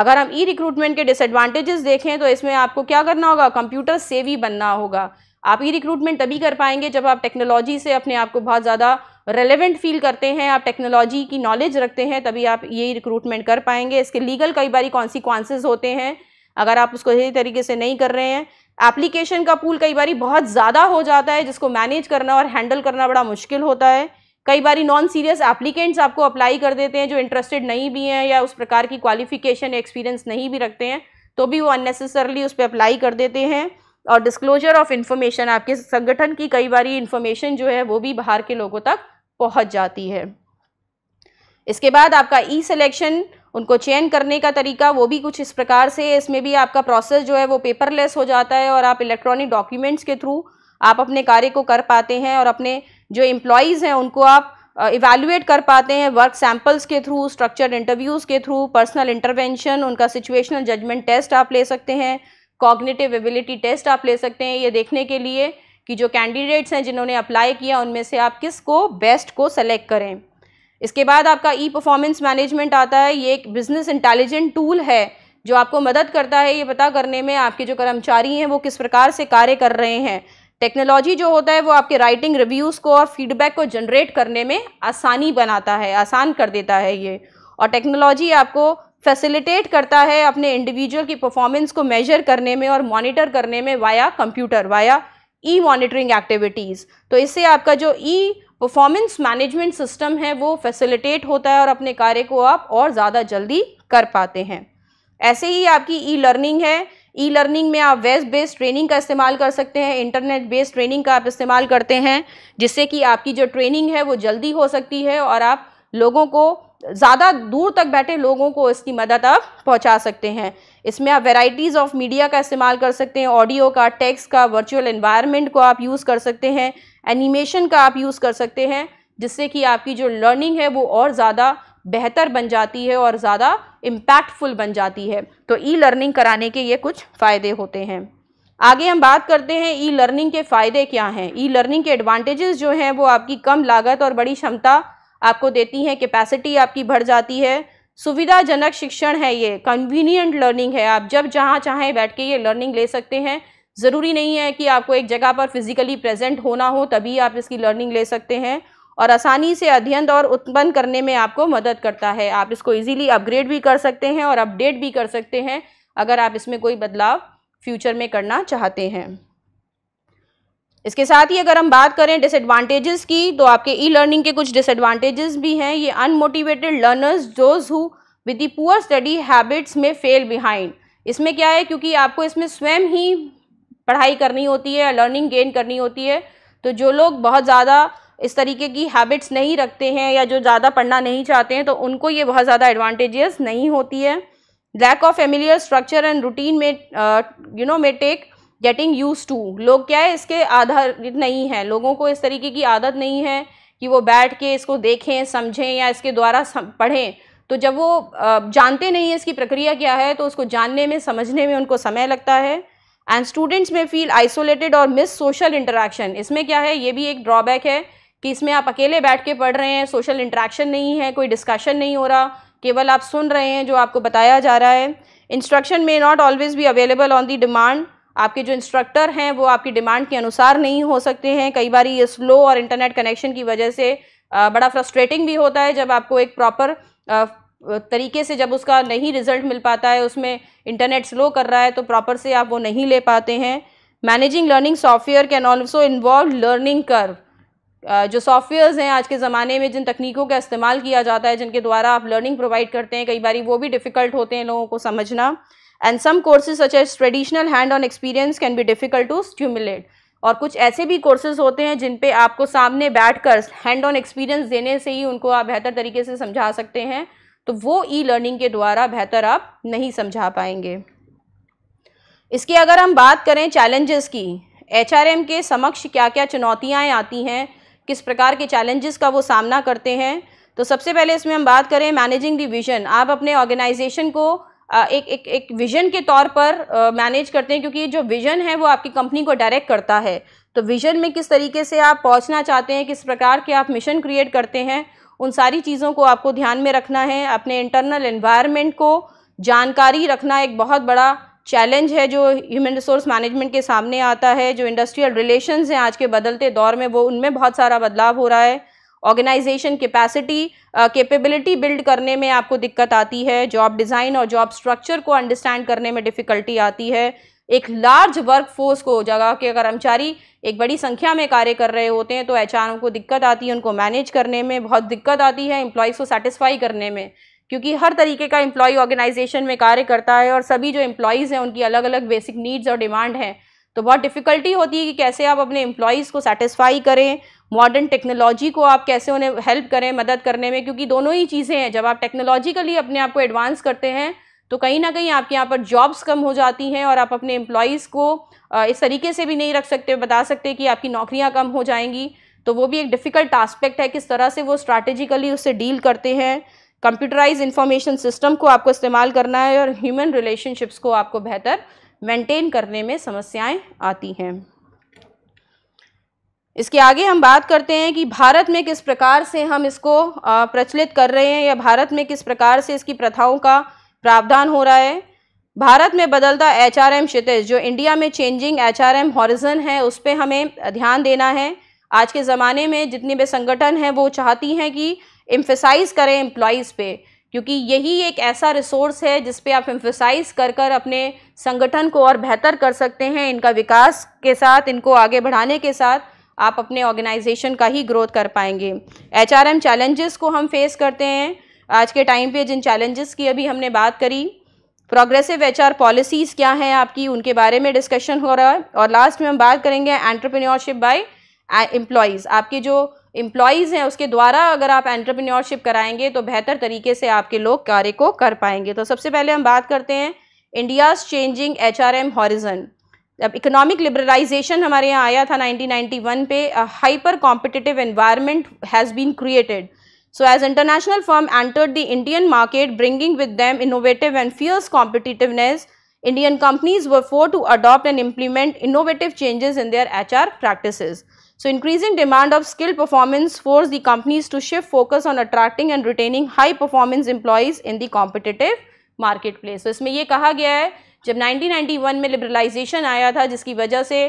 अगर हम ई रिक्रूटमेंट के डिसएडवांटेजेस देखें तो इसमें आपको क्या करना होगा कंप्यूटर सेवी बनना होगा आप ई रिक्रूटमेंट तभी कर पाएंगे जब आप टेक्नोलॉजी से अपने आप को बहुत ज़्यादा रेलेवेंट फील करते हैं आप टेक्नोलॉजी की नॉलेज रखते हैं तभी आप ये रिक्रूटमेंट कर पाएंगे इसके लीगल कई बारी कॉन्सिक्वेंसेज होते हैं अगर आप उसको सही तरीके से नहीं कर रहे हैं एप्लीकेशन का पूल कई बार बहुत ज़्यादा हो जाता है जिसको मैनेज करना और हैंडल करना बड़ा मुश्किल होता है कई बार नॉन सीरियस एप्लीकेंट्स आपको अप्लाई कर देते हैं जो इंटरेस्टेड नहीं भी हैं या उस प्रकार की क्वालिफिकेशन एक्सपीरियंस नहीं भी रखते हैं तो भी वो अननेसेसरली उस पर अप्लाई कर देते हैं और डिस्क्लोजर ऑफ इन्फॉर्मेशन आपके संगठन की कई बार इन्फॉर्मेशन जो है वो भी बाहर के लोगों तक पहुंच जाती है इसके बाद आपका ई सिलेक्शन उनको चयन करने का तरीका वो भी कुछ इस प्रकार से इसमें भी आपका प्रोसेस जो है वो पेपरलेस हो जाता है और आप इलेक्ट्रॉनिक डॉक्यूमेंट्स के थ्रू आप अपने कार्य को कर पाते हैं और अपने जो एम्प्लॉयज़ हैं उनको आप इवेलुएट कर पाते हैं वर्क सैम्पल्स के थ्रू स्ट्रक्चर्ड इंटरव्यूज़ के थ्रू पर्सनल इंटरवेंशन उनका सिचुएशनल जजमेंट टेस्ट आप ले सकते हैं कॉग्निटिव एबिलिटी टेस्ट आप ले सकते हैं ये देखने के लिए कि जो कैंडिडेट्स हैं जिन्होंने अप्लाई किया उनमें से आप किस को बेस्ट को सेलेक्ट करें इसके बाद आपका ई परफॉर्मेंस मैनेजमेंट आता है ये एक बिज़नेस इंटेलिजेंट टूल है जो आपको मदद करता है ये पता करने में आपके जो कर्मचारी हैं वो किस प्रकार से कार्य कर रहे हैं टेक्नोलॉजी जो होता है वो आपके राइटिंग रिव्यूज़ को और फीडबैक को जनरेट करने में आसानी बनाता है आसान कर देता है ये और टेक्नोलॉजी आपको फैसिलिटेट करता है अपने इंडिविजुअल की परफॉर्मेंस को मेजर करने में और मॉनिटर करने में via computer via e monitoring activities तो इससे आपका जो ई परफॉर्मेंस मैनेजमेंट सिस्टम है वो फैसिलिटेट होता है और अपने कार्य को आप और ज़्यादा जल्दी कर पाते हैं ऐसे ही आपकी ई लर्निंग है ई लर्निंग में आप वेब बेस्ड ट्रेनिंग का इस्तेमाल कर सकते हैं इंटरनेट बेस्ड ट्रेनिंग का आप इस्तेमाल करते हैं जिससे कि आपकी जो ट्रेनिंग है वो जल्दी हो सकती है और आप लोगों को ज़्यादा दूर तक बैठे लोगों को इसकी मदद आप पहुँचा सकते हैं इसमें आप वेराइटीज़ ऑफ मीडिया का इस्तेमाल कर सकते हैं ऑडियो का टेक्स का वर्चुअल इन्वायरमेंट को आप यूज़ कर सकते हैं एनिमेशन का आप यूज़ कर सकते हैं जिससे कि आपकी जो लर्निंग है वो और ज़्यादा बेहतर बन जाती है और ज़्यादा इम्पैक्टफुल बन जाती है तो ई लर्निंग कराने के ये कुछ फ़ायदे होते हैं आगे हम बात करते हैं ई लर्निंग के फ़ायदे क्या हैं ई लर्निंग के एडवांटेजेस जो हैं वो आपकी कम लागत और बड़ी क्षमता आपको देती हैं कैपेसिटी आपकी बढ़ जाती है सुविधाजनक शिक्षण है ये कन्वीनियंट लर्निंग है आप जब जहाँ चाहें बैठ के ये लर्निंग ले सकते हैं ज़रूरी नहीं है कि आपको एक जगह पर फिज़िकली प्रेजेंट होना हो तभी आप इसकी लर्निंग ले सकते हैं और आसानी से अध्ययन और उत्पन्न करने में आपको मदद करता है आप इसको इजीली अपग्रेड भी कर सकते हैं और अपडेट भी कर सकते हैं अगर आप इसमें कोई बदलाव फ्यूचर में करना चाहते हैं इसके साथ ही अगर हम बात करें डिसएडवांटेजेस की तो आपके ई लर्निंग के कुछ डिसएडवांटेजेस भी हैं ये unmotivated learners those who with the poor study habits में फेल बिहाइंड इसमें क्या है क्योंकि आपको इसमें स्वयं ही पढ़ाई करनी होती है लर्निंग गेन करनी होती है तो जो लोग बहुत ज़्यादा इस तरीके की हैबिट्स नहीं रखते हैं या जो ज़्यादा पढ़ना नहीं चाहते हैं तो उनको ये बहुत ज़्यादा एडवांटेजेस नहीं होती है lack of familiar structure and routine में you know may take getting use to लोग क्या है इसके आधारित नहीं है लोगों को इस तरीके की आदत नहीं है कि वो बैठ के इसको देखें समझें या इसके द्वारा पढ़ें तो जब वो uh, जानते नहीं हैं इसकी प्रक्रिया क्या है तो उसको जानने में समझने में उनको समय लगता है एंड स्टूडेंट्स में फील आइसोलेटेड और मिस सोशल इंटरेक्शन इसमें क्या है ये भी एक ड्रॉबैक है कि इसमें आप अकेले बैठ के पढ़ रहे हैं सोशल इंट्रैक्शन नहीं है कोई डिस्कशन नहीं हो रहा केवल आप सुन रहे हैं जो आपको बताया जा रहा है इंस्ट्रक्शन में नॉट ऑलवेज़ भी अवेलेबल ऑन दी डिमांड आपके जो इंस्ट्रक्टर हैं वो आपकी डिमांड के अनुसार नहीं हो सकते हैं कई बार ये स्लो और इंटरनेट कनेक्शन की वजह से बड़ा फ्रस्ट्रेटिंग भी होता है जब आपको एक प्रॉपर तरीके से जब उसका नहीं रिजल्ट मिल पाता है उसमें इंटरनेट स्लो कर रहा है तो प्रॉपर से आप वो नहीं ले पाते हैं managing learning software can also involve learning curve जो सॉफ्टवेयर्स हैं आज के ज़माने में जिन तकनीकों का इस्तेमाल किया जाता है जिनके द्वारा आप लर्निंग प्रोवाइड करते हैं कई बार वो भी डिफ़िकल्ट होते हैं लोगों को समझना and some courses such as traditional hand on experience can be difficult to stimulate और कुछ ऐसे भी कोर्सेज होते हैं जिन पे आपको सामने बैठकर हैंड ऑन एक्सपीरियंस देने से ही उनको आप बेहतर तरीके से समझा सकते हैं तो वो ई लर्निंग के द्वारा बेहतर आप नहीं समझा पाएंगे इसकी अगर हम बात करें चैलेंजेस की एच के समक्ष क्या क्या चुनौतियाँ आती हैं किस प्रकार के चैलेंजेस का वो सामना करते हैं तो सबसे पहले इसमें हम बात करें मैनेजिंग दी विज़न आप अपने ऑर्गेनाइजेशन को एक एक एक विज़न के तौर पर मैनेज करते हैं क्योंकि जो विज़न है वो आपकी कंपनी को डायरेक्ट करता है तो विज़न में किस तरीके से आप पहुंचना चाहते हैं किस प्रकार के आप मिशन क्रिएट करते हैं उन सारी चीज़ों को आपको ध्यान में रखना है अपने इंटरनल इन्वायरमेंट को जानकारी रखना एक बहुत बड़ा चैलेंज है जो ह्यूमन रिसोर्स मैनेजमेंट के सामने आता है जो इंडस्ट्रियल रिलेशन हैं आज के बदलते दौर में वो उनमें बहुत सारा बदलाव हो रहा है ऑर्गेनाइजेशन कैपेसिटी कैपेबिलिटी बिल्ड करने में आपको दिक्कत आती है जॉब डिज़ाइन और जॉब स्ट्रक्चर को अंडरस्टैंड करने में डिफ़िकल्टी आती है एक लार्ज वर्क फोर्स को जगह के कर्मचारी एक बड़ी संख्या में कार्य कर रहे होते हैं तो एच को दिक्कत आती है उनको मैनेज करने में बहुत दिक्कत आती है एम्प्लॉयज़ को सेटिस्फाई करने में क्योंकि हर तरीके का एम्प्लॉय ऑर्गेनाइजेशन में कार्य करता है और सभी जो एम्प्लॉयज़ हैं उनकी अलग अलग बेसिक नीड्स और डिमांड हैं तो बहुत डिफ़िकल्टी होती है कि कैसे आप अपने एम्प्लॉयज़ को सेटिस्फाई करें मॉडर्न टेक्नोलॉजी को आप कैसे उन्हें हेल्प करें मदद करने में क्योंकि दोनों ही चीज़ें हैं जब आप टेक्नोलॉजिकली अपने आप को एडवांस करते हैं तो कहीं ना कहीं आपके यहाँ पर जॉब्स कम हो जाती हैं और आप अपने एम्प्लॉयज़ को इस तरीके से भी नहीं रख सकते बता सकते कि आपकी नौकरियाँ कम हो जाएंगी तो वो भी एक डिफ़िकल्ट आस्पेक्ट है किस तरह से वो स्ट्रैटेजिकली उससे डील करते हैं कंप्यूटराइज इन्फॉर्मेशन सिस्टम को आपको इस्तेमाल करना है और ह्यूमन रिलेशनशिप्स को आपको बेहतर मेंटेन करने में समस्याएं आती हैं इसके आगे हम बात करते हैं कि भारत में किस प्रकार से हम इसको प्रचलित कर रहे हैं या भारत में किस प्रकार से इसकी प्रथाओं का प्रावधान हो रहा है भारत में बदलता एच आर एम क्षितिज जो इंडिया में changing H R M horizon है उस पर हमें ध्यान देना है आज के ज़माने में जितने भी संगठन हैं वो चाहती हैं कि एम्फेसाइज़ करें एम्प्लॉयज़ पे क्योंकि यही एक ऐसा रिसोर्स है जिस पे आप एम्फेसाइज कर कर अपने संगठन को और बेहतर कर सकते हैं इनका विकास के साथ इनको आगे बढ़ाने के साथ आप अपने ऑर्गेनाइजेशन का ही ग्रोथ कर पाएंगे एच आर एम चैलेंजेस को हम फेस करते हैं आज के टाइम पे जिन चैलेंजेस की अभी हमने बात करी प्रोग्रेसिव एच आर पॉलिसीज़ क्या हैं आपकी उनके बारे में डिस्कशन हो रहा है और लास्ट में हम बात करेंगे एंट्रप्रीनियोरशिप बाय एम्प्लॉयज़ आपकी जो इम्प्लॉज़ हैं उसके द्वारा अगर आप एंट्रप्रीनियोरशिप कराएंगे तो बेहतर तरीके से आपके लोग कार्य को कर पाएंगे तो सबसे पहले हम बात करते हैं India's changing H R M horizon अब इकोनॉमिक लिबरलाइजेशन हमारे यहाँ आया था 1991 पे a hyper competitive environment has been created so as international firm entered the Indian market bringing with them innovative and fierce competitiveness Indian companies were forced to adopt and implement innovative changes in their H R practices So increasing demand of skilled performance forced the companies to shift focus on attracting and retaining high performance employees in the competitive marketplace. So इसमें ये कहा गया है जब 1991 में liberalisation आया था जिसकी वजह से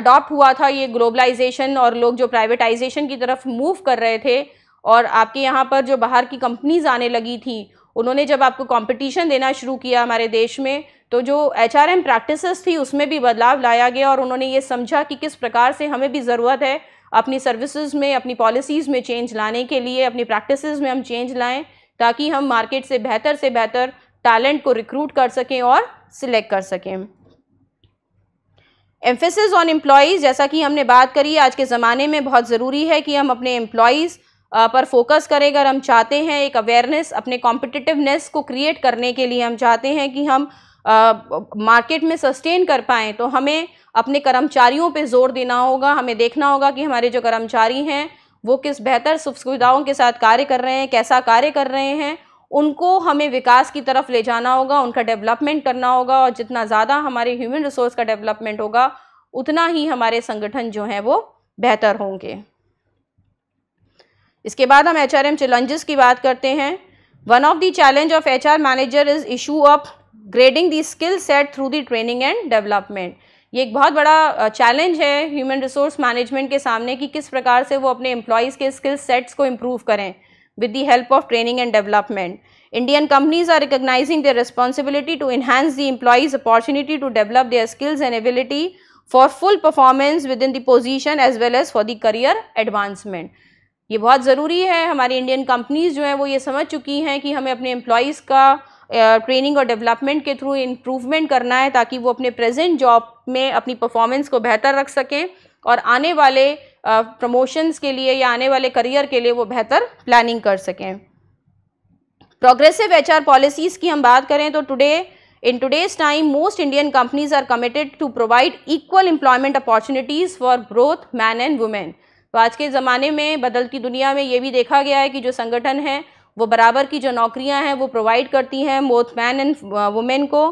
अडॉप्ट हुआ था ये ग्लोबलाइजेशन और लोग जो प्राइवेटाइजेशन की तरफ मूव कर रहे थे और आपके यहाँ पर जो बाहर की कंपनीज आने लगी थी उन्होंने जब आपको कंपटीशन देना शुरू किया हमारे देश में तो जो एच आर एम प्रैक्टिस थी उसमें भी बदलाव लाया गया और उन्होंने ये समझा कि किस प्रकार से हमें भी ज़रूरत है अपनी सर्विसेज में अपनी पॉलिसीज़ में चेंज लाने के लिए अपनी प्रैक्टिसेस में हम चेंज लाएं ताकि हम मार्केट से बेहतर से बेहतर टैलेंट को रिक्रूट कर सकें और सिलेक्ट कर सकें एम्फेसिस ऑन एम्प्लॉयज़ जैसा कि हमने बात करी आज के ज़माने में बहुत ज़रूरी है कि हम अपने एम्प्लॉयज़ पर फोकस करें अगर हम चाहते हैं एक अवेयरनेस अपने कॉम्पिटिटिवनेस को क्रिएट करने के लिए हम चाहते हैं कि हम मार्केट में सस्टेन कर पाएँ तो हमें अपने कर्मचारियों पे जोर देना होगा हमें देखना होगा कि हमारे जो कर्मचारी हैं वो किस बेहतर सुविधाओं के साथ कार्य कर रहे हैं कैसा कार्य कर रहे हैं उनको हमें विकास की तरफ ले जाना होगा उनका डेवलपमेंट करना होगा और जितना ज़्यादा हमारे ह्यूमन रिसोर्स का डेवलपमेंट होगा उतना ही हमारे संगठन जो हैं वो बेहतर होंगे इसके बाद हम एच आर चैलेंजेस की बात करते हैं one of the challenge of H R manager is issue upgrading the skill set through the training and development ये एक बहुत बड़ा चैलेंज है ह्यूमन रिसोर्स मैनेजमेंट के सामने कि किस प्रकार से वो अपने एम्प्लॉयज़ के स्किल सेट्स को इम्प्रूव करें with the help of training and development Indian companies are recognising their responsibility to enhance the employees opportunity to develop their skills and ability for full performance within the position as well as for the career advancement ये बहुत ज़रूरी है हमारी Indian companies जो हैं वो ये समझ चुकी हैं कि हमें अपने एम्प्लॉयज़ का ट्रेनिंग और डेवलपमेंट के थ्रू इम्प्रूवमेंट करना है ताकि वो अपने प्रेजेंट जॉब में अपनी परफॉर्मेंस को बेहतर रख सकें और आने वाले प्रमोशंस के लिए या आने वाले करियर के लिए वो बेहतर प्लानिंग कर सकें प्रोग्रेसिव एचआर पॉलिसीज़ की हम बात करें तो today in today's time most Indian companies are committed to provide equal employment opportunities for growth men and women तो आज के ज़माने में बदलती दुनिया में ये भी देखा गया है कि जो संगठन हैं वो बराबर की जो नौकरियां हैं वो प्रोवाइड करती हैं बोथ मैन एंड वुमेन को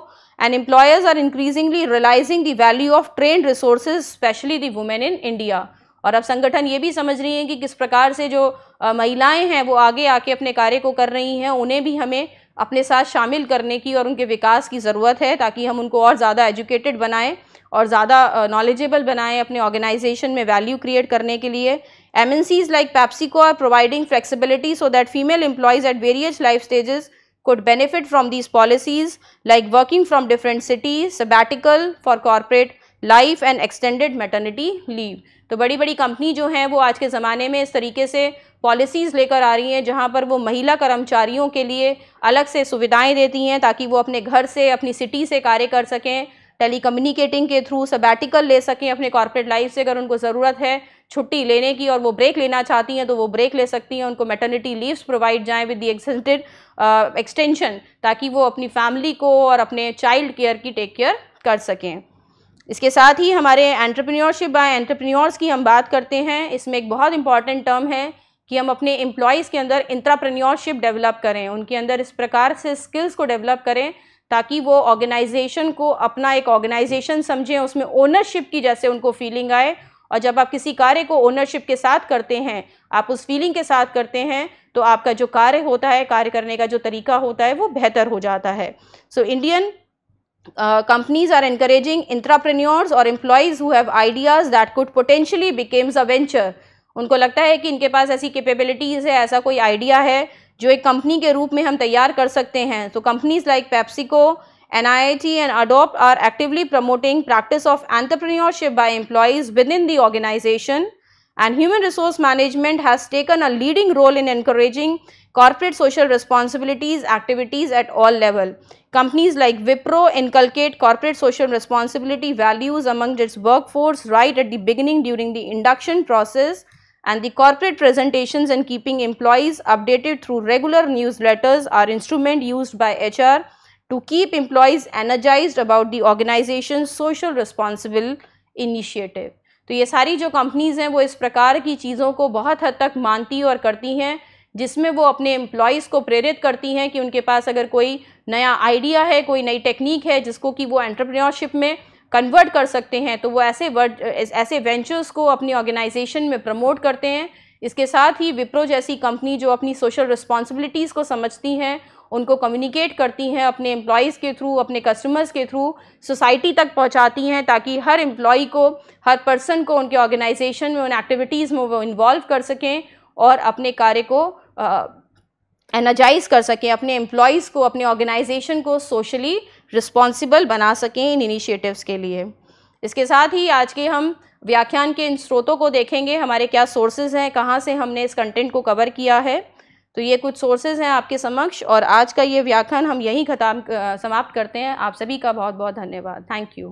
and employers are increasingly realising the value of train resource specially the women in India और अब संगठन ये भी समझ रही हैं कि किस प्रकार से जो uh, महिलाएं हैं वो आगे आके अपने कार्य को कर रही हैं उन्हें भी हमें अपने साथ शामिल करने की और उनके विकास की ज़रूरत है ताकि हम उनको और ज़्यादा एजुकेटेड बनाएं और ज़्यादा नॉलेजेबल uh, बनाएं अपने ऑर्गेनाइजेशन में वैल्यू क्रिएट करने के लिए MNCs like PepsiCo are providing flexibility so that female employees at various life stages could benefit from these policies like working from different cities, sabbatical for corporate life and extended maternity leave. तो बड़ी बड़ी company जो हैं वो आज के ज़माने में इस तरीके से पॉलिसीज़ लेकर आ रही हैं जहां पर वो महिला कर्मचारियों के लिए अलग से सुविधाएं देती हैं ताकि वो अपने घर से अपनी सिटी से कार्य कर सकें टेलीकम्युनिकेटिंग के थ्रू सबैटिकल ले सकें अपने कॉर्पोरेट लाइफ से अगर उनको ज़रूरत है छुट्टी लेने की और वो ब्रेक लेना चाहती हैं तो वो ब्रेक ले सकती हैं उनको मेटर्निटी लीव्स प्रोवाइड जाएँ विद दी एक्सटेंडेड एक्सटेंशन ताकि वो अपनी फैमिली को और अपने चाइल्ड केयर की टेक केयर कर सकें इसके साथ ही हमारे एंटरप्रेन्योरशिप बाय एंटरप्रेन्योर्स की हम बात करते हैं इसमें एक बहुत इंपॉर्टेंट टर्म है कि हम अपने एम्प्लॉयज़ के अंदर इंट्राप्रेन्योरशिप डेवलप करें उनके अंदर इस प्रकार से स्किल्स को डेवलप करें ताकि वो ऑर्गेनाइजेशन को अपना एक ऑर्गेनाइजेशन समझें उसमें ओनरशिप की जैसे उनको फीलिंग आए और जब आप किसी कार्य को ओनरशिप के साथ करते हैं आप उस फीलिंग के साथ करते हैं तो आपका जो कार्य होता है कार्य करने का जो तरीका होता है वो बेहतर हो जाता है so Indian companies are encouraging intrapreneurs और employees who have ideas that could potentially becomes a venture उनको लगता है कि इनके पास ऐसी कैपेबिलिटीज़ है ऐसा कोई आइडिया है जो एक कंपनी के रूप में हम तैयार कर सकते हैं तो companies like PepsiCo NIIT and ADOPT are actively promoting practice of entrepreneurship by employees within the organization and human resource management has taken a leading role in encouraging corporate social responsibilities activities at all level. Companies like Wipro inculcate corporate social responsibility values among its workforce right at the beginning during the induction process and the corporate presentations and keeping employees updated through regular newsletters are instrument used by HR to keep employees energized about the organization's social responsible initiative तो ये सारी जो companies हैं वो इस प्रकार की चीज़ों को बहुत हद तक मानती और करती हैं जिसमें वो अपने एम्प्लॉयज़ को प्रेरित करती हैं कि उनके पास अगर कोई नया आइडिया है कोई नई टेक्निक है जिसको कि वो एंटरप्रेन्योरशिप में कन्वर्ट कर सकते हैं तो वो ऐसे वर्ड ऐसे वेंचर्स को अपनी ऑर्गेनाइजेशन में प्रमोट करते हैं इसके साथ ही विप्रो जैसी कंपनी जो अपनी सोशल रिस्पॉन्सिबिलिटीज़ को समझती हैं उनको कम्युनिकेट करती हैं अपने एम्प्लॉयज़ के थ्रू अपने कस्टमर्स के थ्रू सोसाइटी तक पहुंचाती हैं ताकि हर एम्प्लॉय को हर पर्सन को उनके ऑर्गेनाइजेशन में उन एक्टिविटीज़ में वो इन्वॉल्व कर सकें और अपने कार्य को एनर्जाइज कर सकें अपने एम्प्लॉयज़ को अपने ऑर्गेनाइजेशन को सोशली रिस्पॉन्सिबल बना सकें इन इनिशिएटिव्स के लिए इसके साथ ही आज के हम व्याख्यान के इन स्रोतों को देखेंगे हमारे क्या सोर्सेज हैं कहाँ से हमने इस कंटेंट को कवर किया है तो ये कुछ सोर्सेज हैं आपके समक्ष और आज का ये व्याख्यान हम यहीं खत्म समाप्त करते हैं आप सभी का बहुत बहुत धन्यवाद थैंक यू